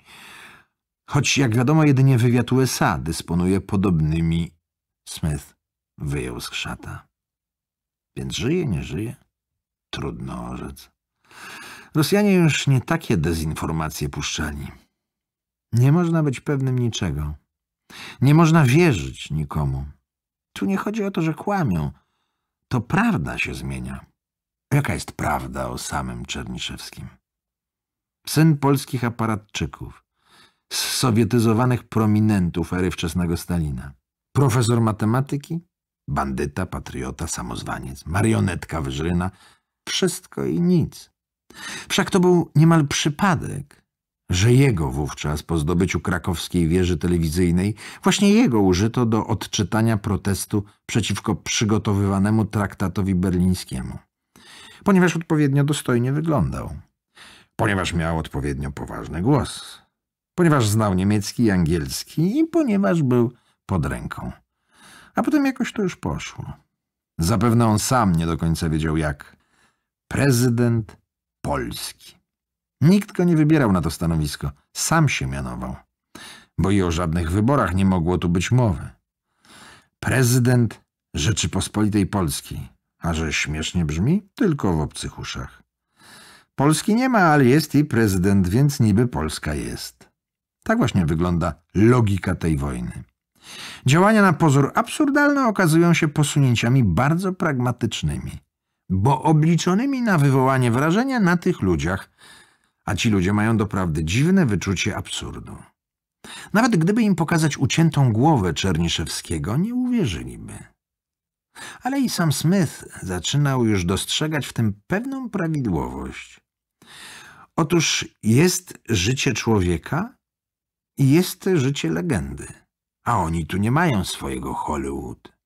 choć jak wiadomo jedynie wywiad USA dysponuje podobnymi... Smith wyjął z krzata. Więc żyje, nie żyje? Trudno orzec. Rosjanie już nie takie dezinformacje puszczali. Nie można być pewnym niczego. Nie można wierzyć nikomu. Tu nie chodzi o to, że kłamią. To prawda się zmienia. Jaka jest prawda o samym Czerniszewskim? Syn polskich aparatczyków, sowietyzowanych prominentów ery wczesnego Stalina, profesor matematyki, bandyta, patriota, samozwaniec, marionetka wyżryna, wszystko i nic. Wszak to był niemal przypadek, że jego wówczas po zdobyciu krakowskiej wieży telewizyjnej właśnie jego użyto do odczytania protestu przeciwko przygotowywanemu traktatowi berlińskiemu. Ponieważ odpowiednio dostojnie wyglądał. Ponieważ miał odpowiednio poważny głos. Ponieważ znał niemiecki i angielski i ponieważ był pod ręką. A potem jakoś to już poszło. Zapewne on sam nie do końca wiedział jak. Prezydent Polski. Nikt go nie wybierał na to stanowisko, sam się mianował, bo i o żadnych wyborach nie mogło tu być mowy. Prezydent Rzeczypospolitej Polskiej, a że śmiesznie brzmi, tylko w obcych uszach. Polski nie ma, ale jest i prezydent, więc niby Polska jest. Tak właśnie wygląda logika tej wojny. Działania na pozór absurdalne okazują się posunięciami bardzo pragmatycznymi bo obliczonymi na wywołanie wrażenia na tych ludziach, a ci ludzie mają doprawdy dziwne wyczucie absurdu. Nawet gdyby im pokazać uciętą głowę Czerniszewskiego, nie uwierzyliby. Ale i sam Smith zaczynał już dostrzegać w tym pewną prawidłowość. Otóż jest życie człowieka i jest życie legendy, a oni tu nie mają swojego Hollywood.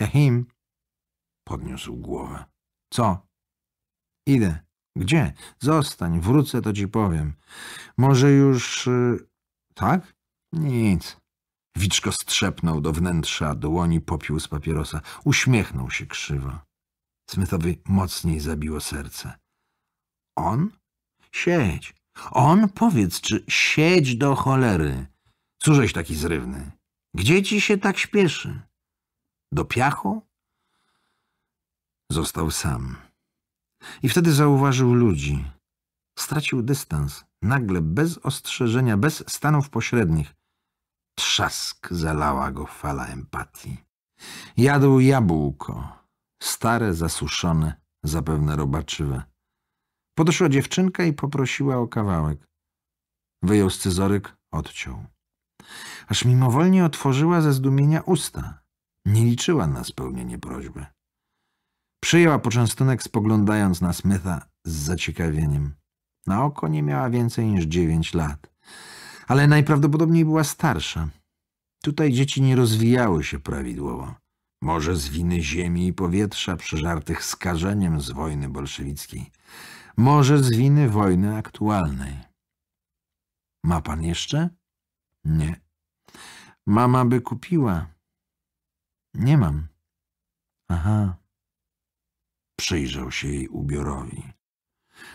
Jahim Podniósł głowę. Co? Idę. Gdzie? Zostań, wrócę, to ci powiem. Może już... Y, tak? Nic. Wiczko strzepnął do wnętrza, dłoni popił z papierosa. Uśmiechnął się krzywo. Smithowi mocniej zabiło serce. On? Siedź. On? Powiedz, czy siedź do cholery. Cóżeś taki zrywny? Gdzie ci się tak śpieszy? Do piachu? Został sam. I wtedy zauważył ludzi. Stracił dystans, nagle, bez ostrzeżenia, bez stanów pośrednich. Trzask zalała go fala empatii. Jadł jabłko, stare, zasuszone, zapewne robaczywe. Podeszła dziewczynka i poprosiła o kawałek. Wyjął scyzoryk, odciął. Aż mimowolnie otworzyła ze zdumienia usta. Nie liczyła na spełnienie prośby. Przyjęła poczęstunek, spoglądając na Smitha z zaciekawieniem. Na oko nie miała więcej niż dziewięć lat, ale najprawdopodobniej była starsza. Tutaj dzieci nie rozwijały się prawidłowo. Może z winy ziemi i powietrza przeżartych skażeniem z wojny bolszewickiej. Może z winy wojny aktualnej. Ma pan jeszcze? Nie. Mama by kupiła. Nie mam. Aha. Przyjrzał się jej ubiorowi.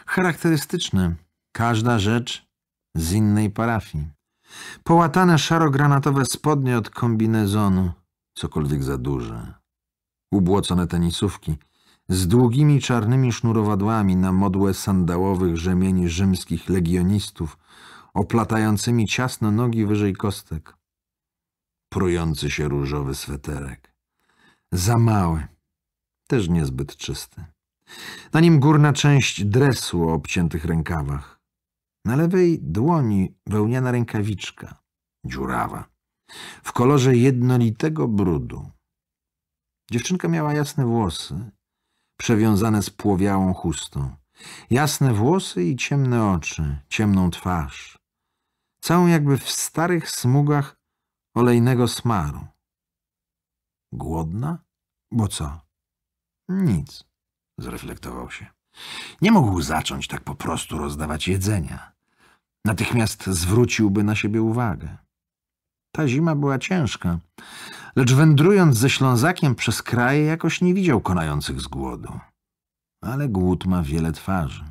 Charakterystyczny. Każda rzecz z innej parafii. Połatane szaro-granatowe spodnie od kombinezonu, cokolwiek za duże. Ubłocone tenisówki z długimi czarnymi sznurowadłami na modłę sandałowych rzemieni rzymskich legionistów, oplatającymi ciasno nogi wyżej kostek. Prujący się różowy sweterek. Za mały, też niezbyt czysty. Na nim górna część dresu o obciętych rękawach. Na lewej dłoni wełniana rękawiczka, dziurawa, w kolorze jednolitego brudu. Dziewczynka miała jasne włosy, przewiązane z płowiałą chustą. Jasne włosy i ciemne oczy, ciemną twarz. Całą jakby w starych smugach olejnego smaru. Głodna? Bo co? Nic, zreflektował się. Nie mógł zacząć tak po prostu rozdawać jedzenia. Natychmiast zwróciłby na siebie uwagę. Ta zima była ciężka, lecz wędrując ze Ślązakiem przez kraje jakoś nie widział konających z głodu. Ale głód ma wiele twarzy.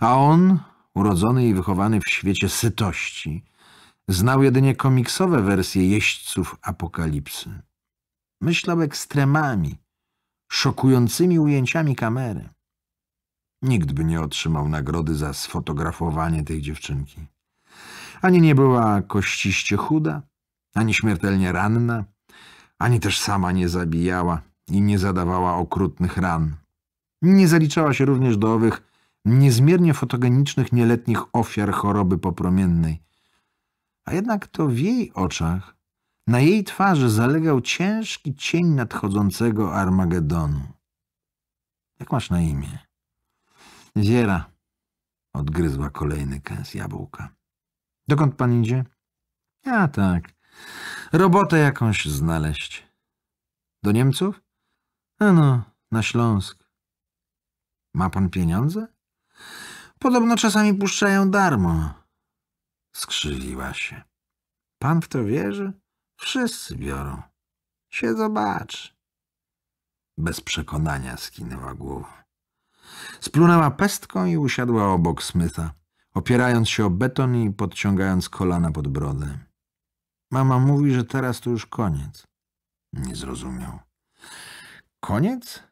A on, urodzony i wychowany w świecie sytości, znał jedynie komiksowe wersje jeźdźców apokalipsy. Myślał ekstremami, szokującymi ujęciami kamery. Nikt by nie otrzymał nagrody za sfotografowanie tej dziewczynki. Ani nie była kościście chuda, ani śmiertelnie ranna, ani też sama nie zabijała i nie zadawała okrutnych ran. Nie zaliczała się również do owych niezmiernie fotogenicznych nieletnich ofiar choroby popromiennej. A jednak to w jej oczach na jej twarzy zalegał ciężki cień nadchodzącego Armagedonu. Jak masz na imię? Ziera, odgryzła kolejny kęs jabłka. Dokąd pan idzie? A tak, robotę jakąś znaleźć. Do Niemców? Ano, na Śląsk. Ma pan pieniądze? Podobno czasami puszczają darmo. Skrzywiła się. Pan w to wierzy? Wszyscy biorą. Się zobacz. Bez przekonania skinęła głową. Splunęła pestką i usiadła obok Smyta, opierając się o beton i podciągając kolana pod brodę. Mama mówi, że teraz to już koniec. Nie zrozumiał. Koniec?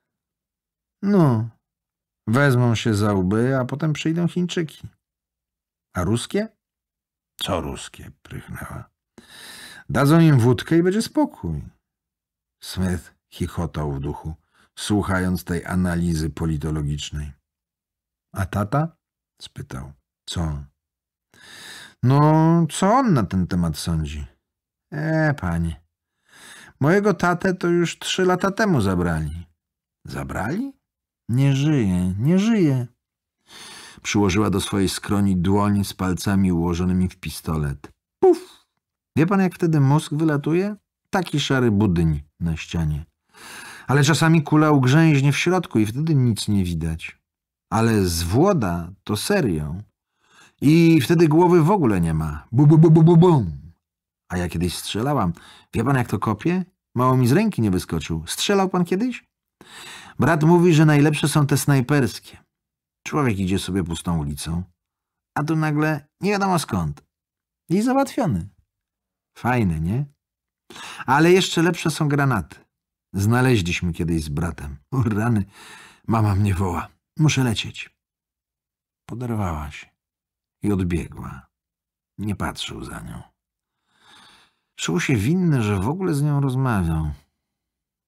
No, wezmą się za łby, a potem przyjdą Chińczyki. A ruskie? Co ruskie? prychnęła. Dadzą im wódkę i będzie spokój. Smith chichotał w duchu, słuchając tej analizy politologicznej. A tata? spytał. Co? No, co on na ten temat sądzi? E, panie. Mojego tatę to już trzy lata temu zabrali. Zabrali? Nie żyje, nie żyje. Przyłożyła do swojej skroni dłoń z palcami ułożonymi w pistolet. Puf! Wie pan, jak wtedy mózg wylatuje? Taki szary budyń na ścianie. Ale czasami kula ugrzęźnie w środku i wtedy nic nie widać. Ale zwłoda to serią. I wtedy głowy w ogóle nie ma. Bu, bu, bu, bu, bu, bum. A ja kiedyś strzelałam. Wie pan, jak to kopie? Mało mi z ręki nie wyskoczył. Strzelał pan kiedyś? Brat mówi, że najlepsze są te snajperskie. Człowiek idzie sobie pustą ulicą, a tu nagle nie wiadomo skąd. I załatwiony. Fajne, nie? Ale jeszcze lepsze są granaty. Znaleźliśmy kiedyś z bratem. O rany, mama mnie woła. Muszę lecieć. Poderwała się i odbiegła. Nie patrzył za nią. Czuł się winny, że w ogóle z nią rozmawiał.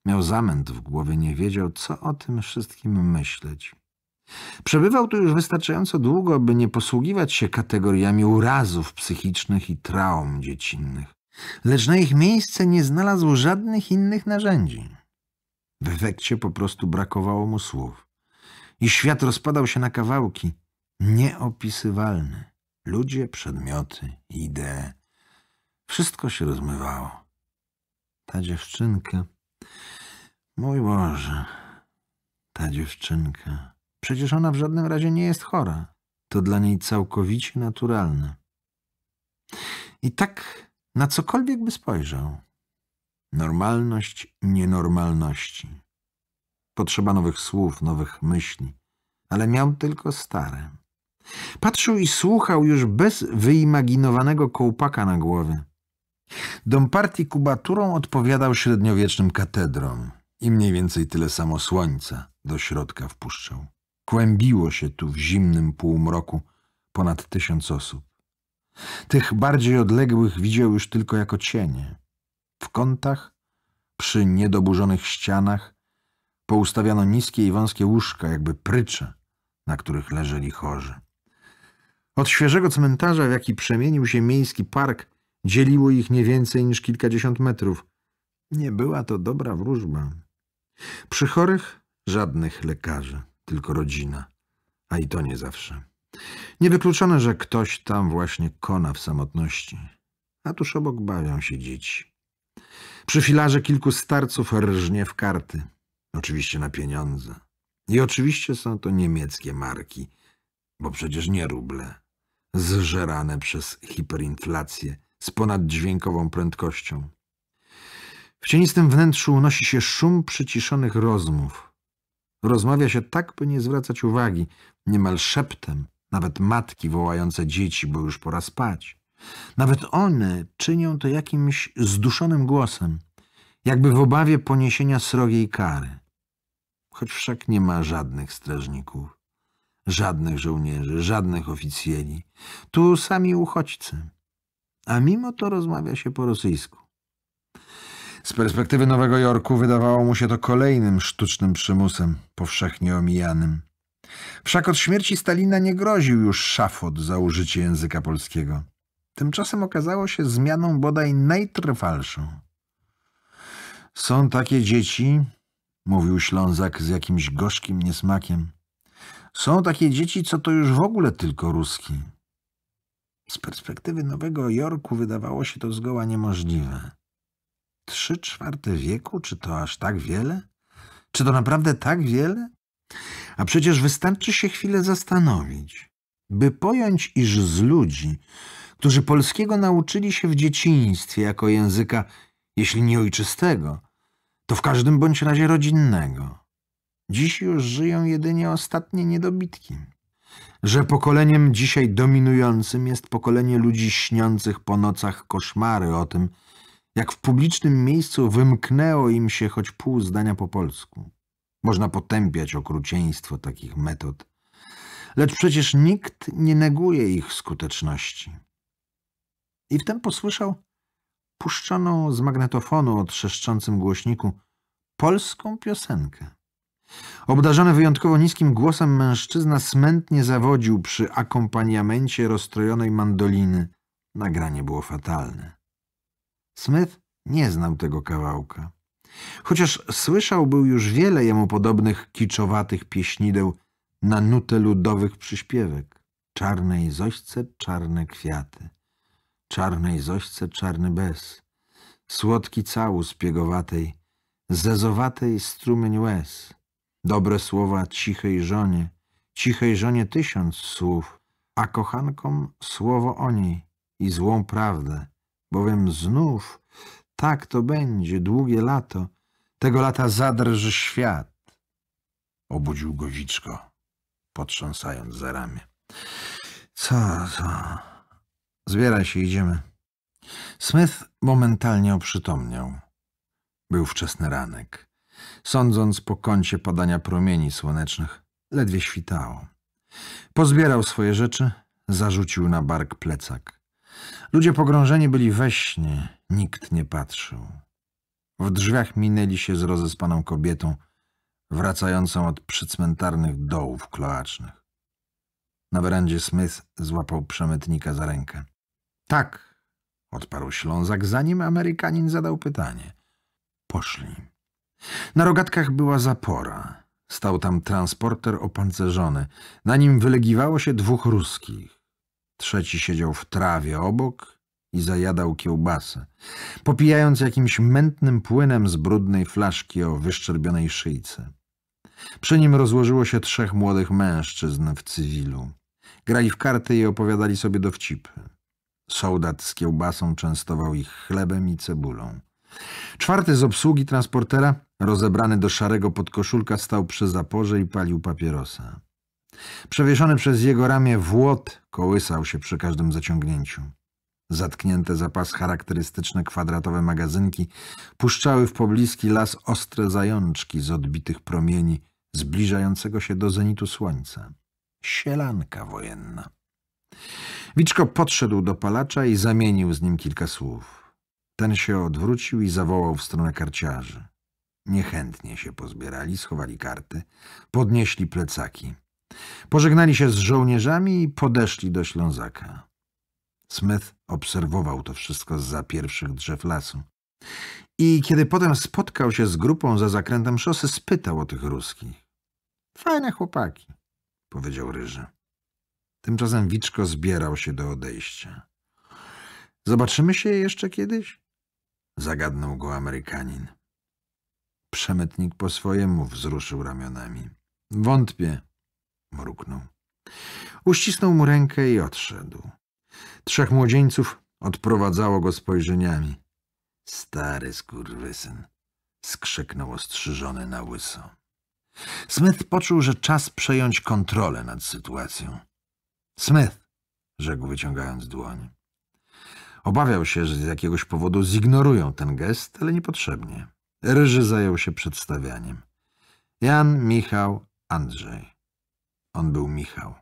Miał zamęt w głowie, nie wiedział, co o tym wszystkim myśleć. Przebywał tu już wystarczająco długo, by nie posługiwać się kategoriami urazów psychicznych i traum dziecinnych lecz na ich miejsce nie znalazł żadnych innych narzędzi. W efekcie po prostu brakowało mu słów. I świat rozpadał się na kawałki, nieopisywalny. Ludzie, przedmioty, idee. Wszystko się rozmywało. Ta dziewczynka... Mój Boże, ta dziewczynka... Przecież ona w żadnym razie nie jest chora. To dla niej całkowicie naturalne. I tak na cokolwiek by spojrzał. Normalność nienormalności. Potrzeba nowych słów, nowych myśli, ale miał tylko stare. Patrzył i słuchał już bez wyimaginowanego kołpaka na głowie. Dom partii kubaturą odpowiadał średniowiecznym katedrom i mniej więcej tyle samo słońca do środka wpuszczał. Kłębiło się tu w zimnym półmroku ponad tysiąc osób. Tych bardziej odległych widział już tylko jako cienie. W kątach, przy niedoburzonych ścianach, poustawiano niskie i wąskie łóżka, jakby prycze, na których leżeli chorzy. Od świeżego cmentarza, w jaki przemienił się miejski park, dzieliło ich nie więcej niż kilkadziesiąt metrów. Nie była to dobra wróżba. Przy chorych żadnych lekarzy, tylko rodzina, a i to nie zawsze. Niewykluczone, że ktoś tam właśnie kona w samotności. A tuż obok bawią się dzieci. Przy filarze kilku starców rżnie w karty. Oczywiście na pieniądze. I oczywiście są to niemieckie marki, bo przecież nie ruble. Zżerane przez hiperinflację z ponaddźwiękową prędkością. W cienistym wnętrzu unosi się szum przyciszonych rozmów. Rozmawia się tak, by nie zwracać uwagi, niemal szeptem, nawet matki wołające dzieci, bo już pora spać. Nawet one czynią to jakimś zduszonym głosem, jakby w obawie poniesienia srogiej kary. Choć wszak nie ma żadnych strażników, żadnych żołnierzy, żadnych oficjeli. Tu sami uchodźcy. A mimo to rozmawia się po rosyjsku. Z perspektywy Nowego Jorku wydawało mu się to kolejnym sztucznym przymusem, powszechnie omijanym. Wszak od śmierci Stalina nie groził już szafot za użycie języka polskiego. Tymczasem okazało się zmianą bodaj najtrwalszą. Są takie dzieci, mówił Ślązak z jakimś gorzkim niesmakiem. Są takie dzieci, co to już w ogóle tylko ruski. Z perspektywy Nowego Jorku wydawało się to zgoła niemożliwe. Trzy czwarte wieku? Czy to aż tak wiele? Czy to naprawdę tak wiele? A przecież wystarczy się chwilę zastanowić, by pojąć, iż z ludzi, którzy polskiego nauczyli się w dzieciństwie jako języka, jeśli nie ojczystego, to w każdym bądź razie rodzinnego. Dziś już żyją jedynie ostatnie niedobitki. Że pokoleniem dzisiaj dominującym jest pokolenie ludzi śniących po nocach koszmary o tym, jak w publicznym miejscu wymknęło im się choć pół zdania po polsku. Można potępiać okrucieństwo takich metod, lecz przecież nikt nie neguje ich skuteczności. I wtem posłyszał puszczoną z magnetofonu o trzeszczącym głośniku polską piosenkę. Obdarzony wyjątkowo niskim głosem mężczyzna smętnie zawodził przy akompaniamencie rozstrojonej mandoliny. Nagranie było fatalne. Smith nie znał tego kawałka. Chociaż słyszał był już wiele jemu podobnych kiczowatych pieśnideł na nutę ludowych przyśpiewek. Czarnej zośce czarne kwiaty, czarnej zośce czarny bez, słodki cału spiegowatej zezowatej strumień łez, dobre słowa cichej żonie, cichej żonie tysiąc słów, a kochankom słowo o niej i złą prawdę, bowiem znów tak to będzie, długie lato. Tego lata zadrży świat. Obudził go Wiczko, potrząsając za ramię. Co, co? Zbieraj się, idziemy. Smith momentalnie oprzytomniał. Był wczesny ranek. Sądząc po kącie padania promieni słonecznych, ledwie świtało. Pozbierał swoje rzeczy, zarzucił na bark plecak. Ludzie pogrążeni byli we śnie, nikt nie patrzył. W drzwiach minęli się z rozespaną kobietą, wracającą od przycmentarnych dołów kloacznych. Na werandzie Smith złapał przemytnika za rękę. — Tak — odparł Ślązak, zanim Amerykanin zadał pytanie. Poszli. Na rogatkach była zapora. Stał tam transporter opancerzony. Na nim wylegiwało się dwóch ruskich. Trzeci siedział w trawie obok i zajadał kiełbasę, popijając jakimś mętnym płynem z brudnej flaszki o wyszczerbionej szyjce. Przy nim rozłożyło się trzech młodych mężczyzn w cywilu. Grali w karty i opowiadali sobie dowcipy. Sołdat z kiełbasą częstował ich chlebem i cebulą. Czwarty z obsługi transportera, rozebrany do szarego podkoszulka, stał przy zaporze i palił papierosa. Przewieszony przez jego ramię włot kołysał się przy każdym zaciągnięciu. Zatknięte za pas charakterystyczne kwadratowe magazynki puszczały w pobliski las ostre zajączki z odbitych promieni zbliżającego się do zenitu słońca. Sielanka wojenna. Wiczko podszedł do palacza i zamienił z nim kilka słów. Ten się odwrócił i zawołał w stronę karciarzy. Niechętnie się pozbierali, schowali karty, podnieśli plecaki. Pożegnali się z żołnierzami i podeszli do Ślązaka. Smith obserwował to wszystko za pierwszych drzew lasu. I kiedy potem spotkał się z grupą za zakrętem szosy, spytał o tych ruskich. Fajne chłopaki, powiedział Ryży. Tymczasem Wiczko zbierał się do odejścia. Zobaczymy się jeszcze kiedyś? Zagadnął go Amerykanin. Przemytnik po swojemu wzruszył ramionami. Wątpię, mruknął. Uścisnął mu rękę i odszedł. Trzech młodzieńców odprowadzało go spojrzeniami. Stary skurwysyn, skrzyknął ostrzyżony na łyso. Smith poczuł, że czas przejąć kontrolę nad sytuacją. Smith, rzekł wyciągając dłoń. Obawiał się, że z jakiegoś powodu zignorują ten gest, ale niepotrzebnie. Ryży zajął się przedstawianiem. Jan, Michał, Andrzej. On był Michał.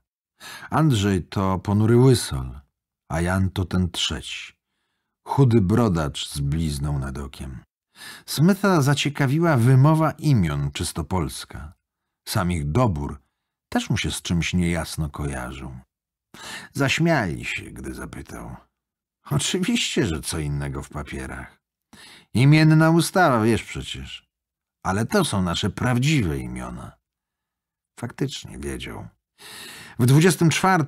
Andrzej to ponury łysol, a Jan to ten trzeci. Chudy brodacz z blizną nad okiem. Smytha zaciekawiła wymowa imion czysto polska. Sam ich dobór też mu się z czymś niejasno kojarzył. Zaśmiali się, gdy zapytał. Oczywiście, że co innego w papierach. Imienna ustawa, wiesz przecież. Ale to są nasze prawdziwe imiona. Faktycznie wiedział. W 24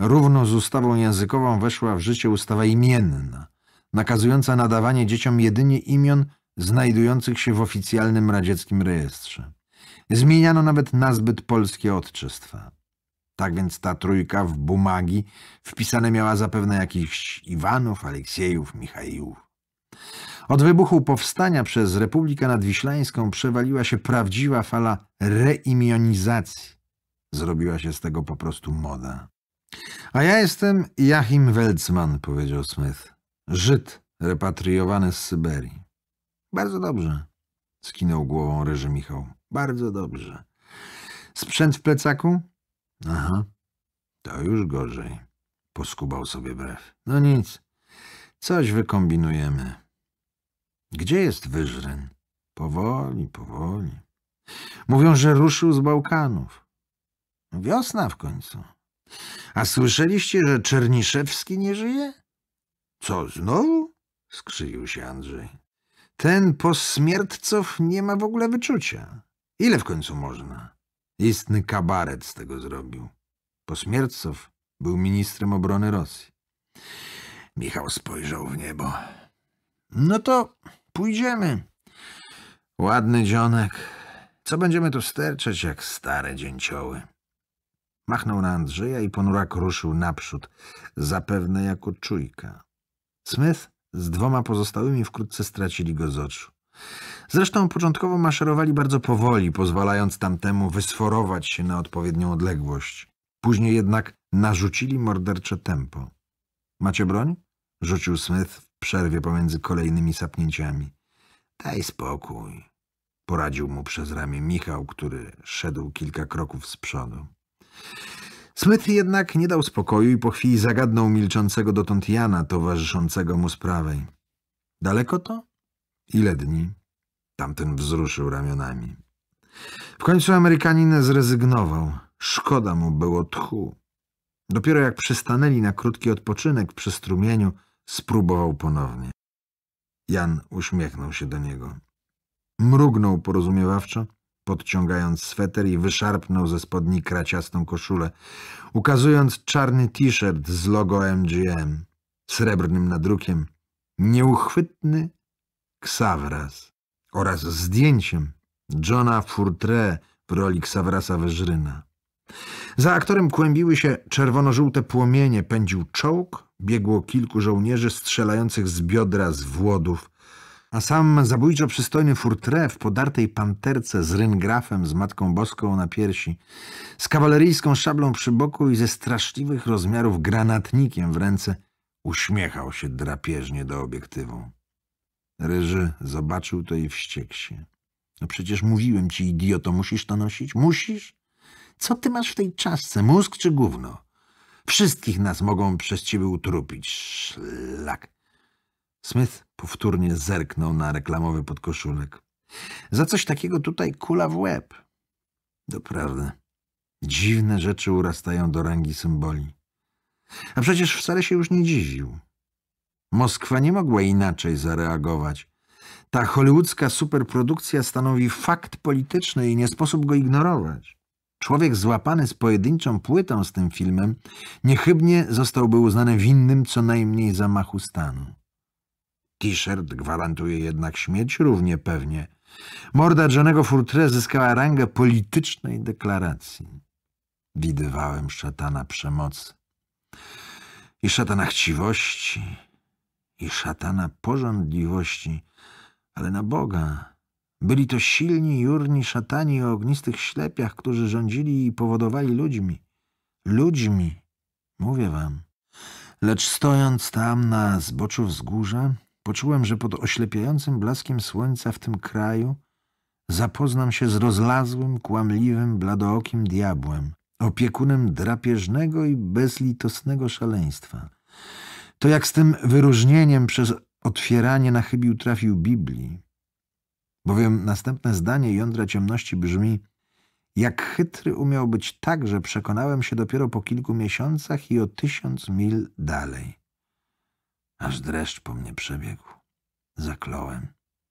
równo z ustawą językową weszła w życie ustawa imienna, nakazująca nadawanie dzieciom jedynie imion znajdujących się w oficjalnym radzieckim rejestrze. Zmieniano nawet nazbyt polskie odczystwa. Tak więc ta trójka w bumagi wpisane miała zapewne jakichś Iwanów, Aleksiejów, Michajów. Od wybuchu powstania przez Republikę Nadwiślańską przewaliła się prawdziwa fala reimionizacji. Zrobiła się z tego po prostu moda. A ja jestem Jachim Welcman, powiedział Smith. Żyd repatriowany z Syberii. Bardzo dobrze, skinął głową Ryży Michał. Bardzo dobrze. Sprzęt w plecaku? Aha, to już gorzej. Poskubał sobie brew. No nic, coś wykombinujemy. Gdzie jest Wyżryn? Powoli, powoli. Mówią, że ruszył z Bałkanów. Wiosna w końcu. A słyszeliście, że Czerniszewski nie żyje? Co, znowu? Skrzywił się Andrzej. Ten posmiertcow nie ma w ogóle wyczucia. Ile w końcu można? Istny kabaret z tego zrobił. Posmiertcow był ministrem obrony Rosji. Michał spojrzał w niebo. No to Pójdziemy. Ładny dzionek. Co będziemy tu sterczeć jak stare dzięcioły? Machnął na Andrzeja i ponurak ruszył naprzód, zapewne jako czujka. Smith z dwoma pozostałymi wkrótce stracili go z oczu. Zresztą początkowo maszerowali bardzo powoli, pozwalając tamtemu wysforować się na odpowiednią odległość. Później jednak narzucili mordercze tempo. — Macie broń? — rzucił Smith przerwie pomiędzy kolejnymi sapnięciami. Daj spokój, poradził mu przez ramię Michał, który szedł kilka kroków z przodu. Smith jednak nie dał spokoju i po chwili zagadnął milczącego dotąd Jana, towarzyszącego mu z prawej. Daleko to? Ile dni? Tamten wzruszył ramionami. W końcu Amerykanin zrezygnował. Szkoda mu było tchu. Dopiero jak przystanęli na krótki odpoczynek przy strumieniu, Spróbował ponownie. Jan uśmiechnął się do niego. Mrugnął porozumiewawczo, podciągając sweter i wyszarpnął ze spodni kraciastą koszulę, ukazując czarny t-shirt z logo MGM, srebrnym nadrukiem, nieuchwytny Ksawras oraz zdjęciem Johna Furtre w roli ksawrasa Weżryna. Za aktorem kłębiły się czerwono-żółte płomienie, pędził czołg, biegło kilku żołnierzy strzelających z biodra z włodów, a sam zabójczo przystojny Furtre w podartej panterce z ryngrafem, z Matką Boską na piersi, z kawaleryjską szablą przy boku i ze straszliwych rozmiarów granatnikiem w ręce, uśmiechał się drapieżnie do obiektywu. Ryży zobaczył to i wściekł się. No przecież mówiłem ci, idioto, musisz to nosić? Musisz? Co ty masz w tej czasce, mózg czy gówno? Wszystkich nas mogą przez ciebie utrupić, szlak. Smith powtórnie zerknął na reklamowy podkoszulek. Za coś takiego tutaj kula w łeb. Doprawdy. Dziwne rzeczy urastają do rangi symboli. A przecież wcale się już nie dziwił. Moskwa nie mogła inaczej zareagować. Ta hollywoodzka superprodukcja stanowi fakt polityczny i nie sposób go ignorować. Człowiek złapany z pojedynczą płytą z tym filmem niechybnie zostałby uznany winnym co najmniej zamachu stanu. T-shirt gwarantuje jednak śmierć równie pewnie. Morda Johnego Furtre zyskała rangę politycznej deklaracji. Widywałem szatana przemocy i szatana chciwości i szatana porządliwości, ale na Boga byli to silni, jurni szatani o ognistych ślepiach, którzy rządzili i powodowali ludźmi. Ludźmi, mówię wam. Lecz stojąc tam na zboczu wzgórza, poczułem, że pod oślepiającym blaskiem słońca w tym kraju zapoznam się z rozlazłym, kłamliwym, bladookim diabłem, opiekunem drapieżnego i bezlitosnego szaleństwa. To jak z tym wyróżnieniem przez otwieranie na chybił trafił Biblii bowiem następne zdanie jądra ciemności brzmi jak chytry umiał być tak, że przekonałem się dopiero po kilku miesiącach i o tysiąc mil dalej. Aż dreszcz po mnie przebiegł. Zakląłem.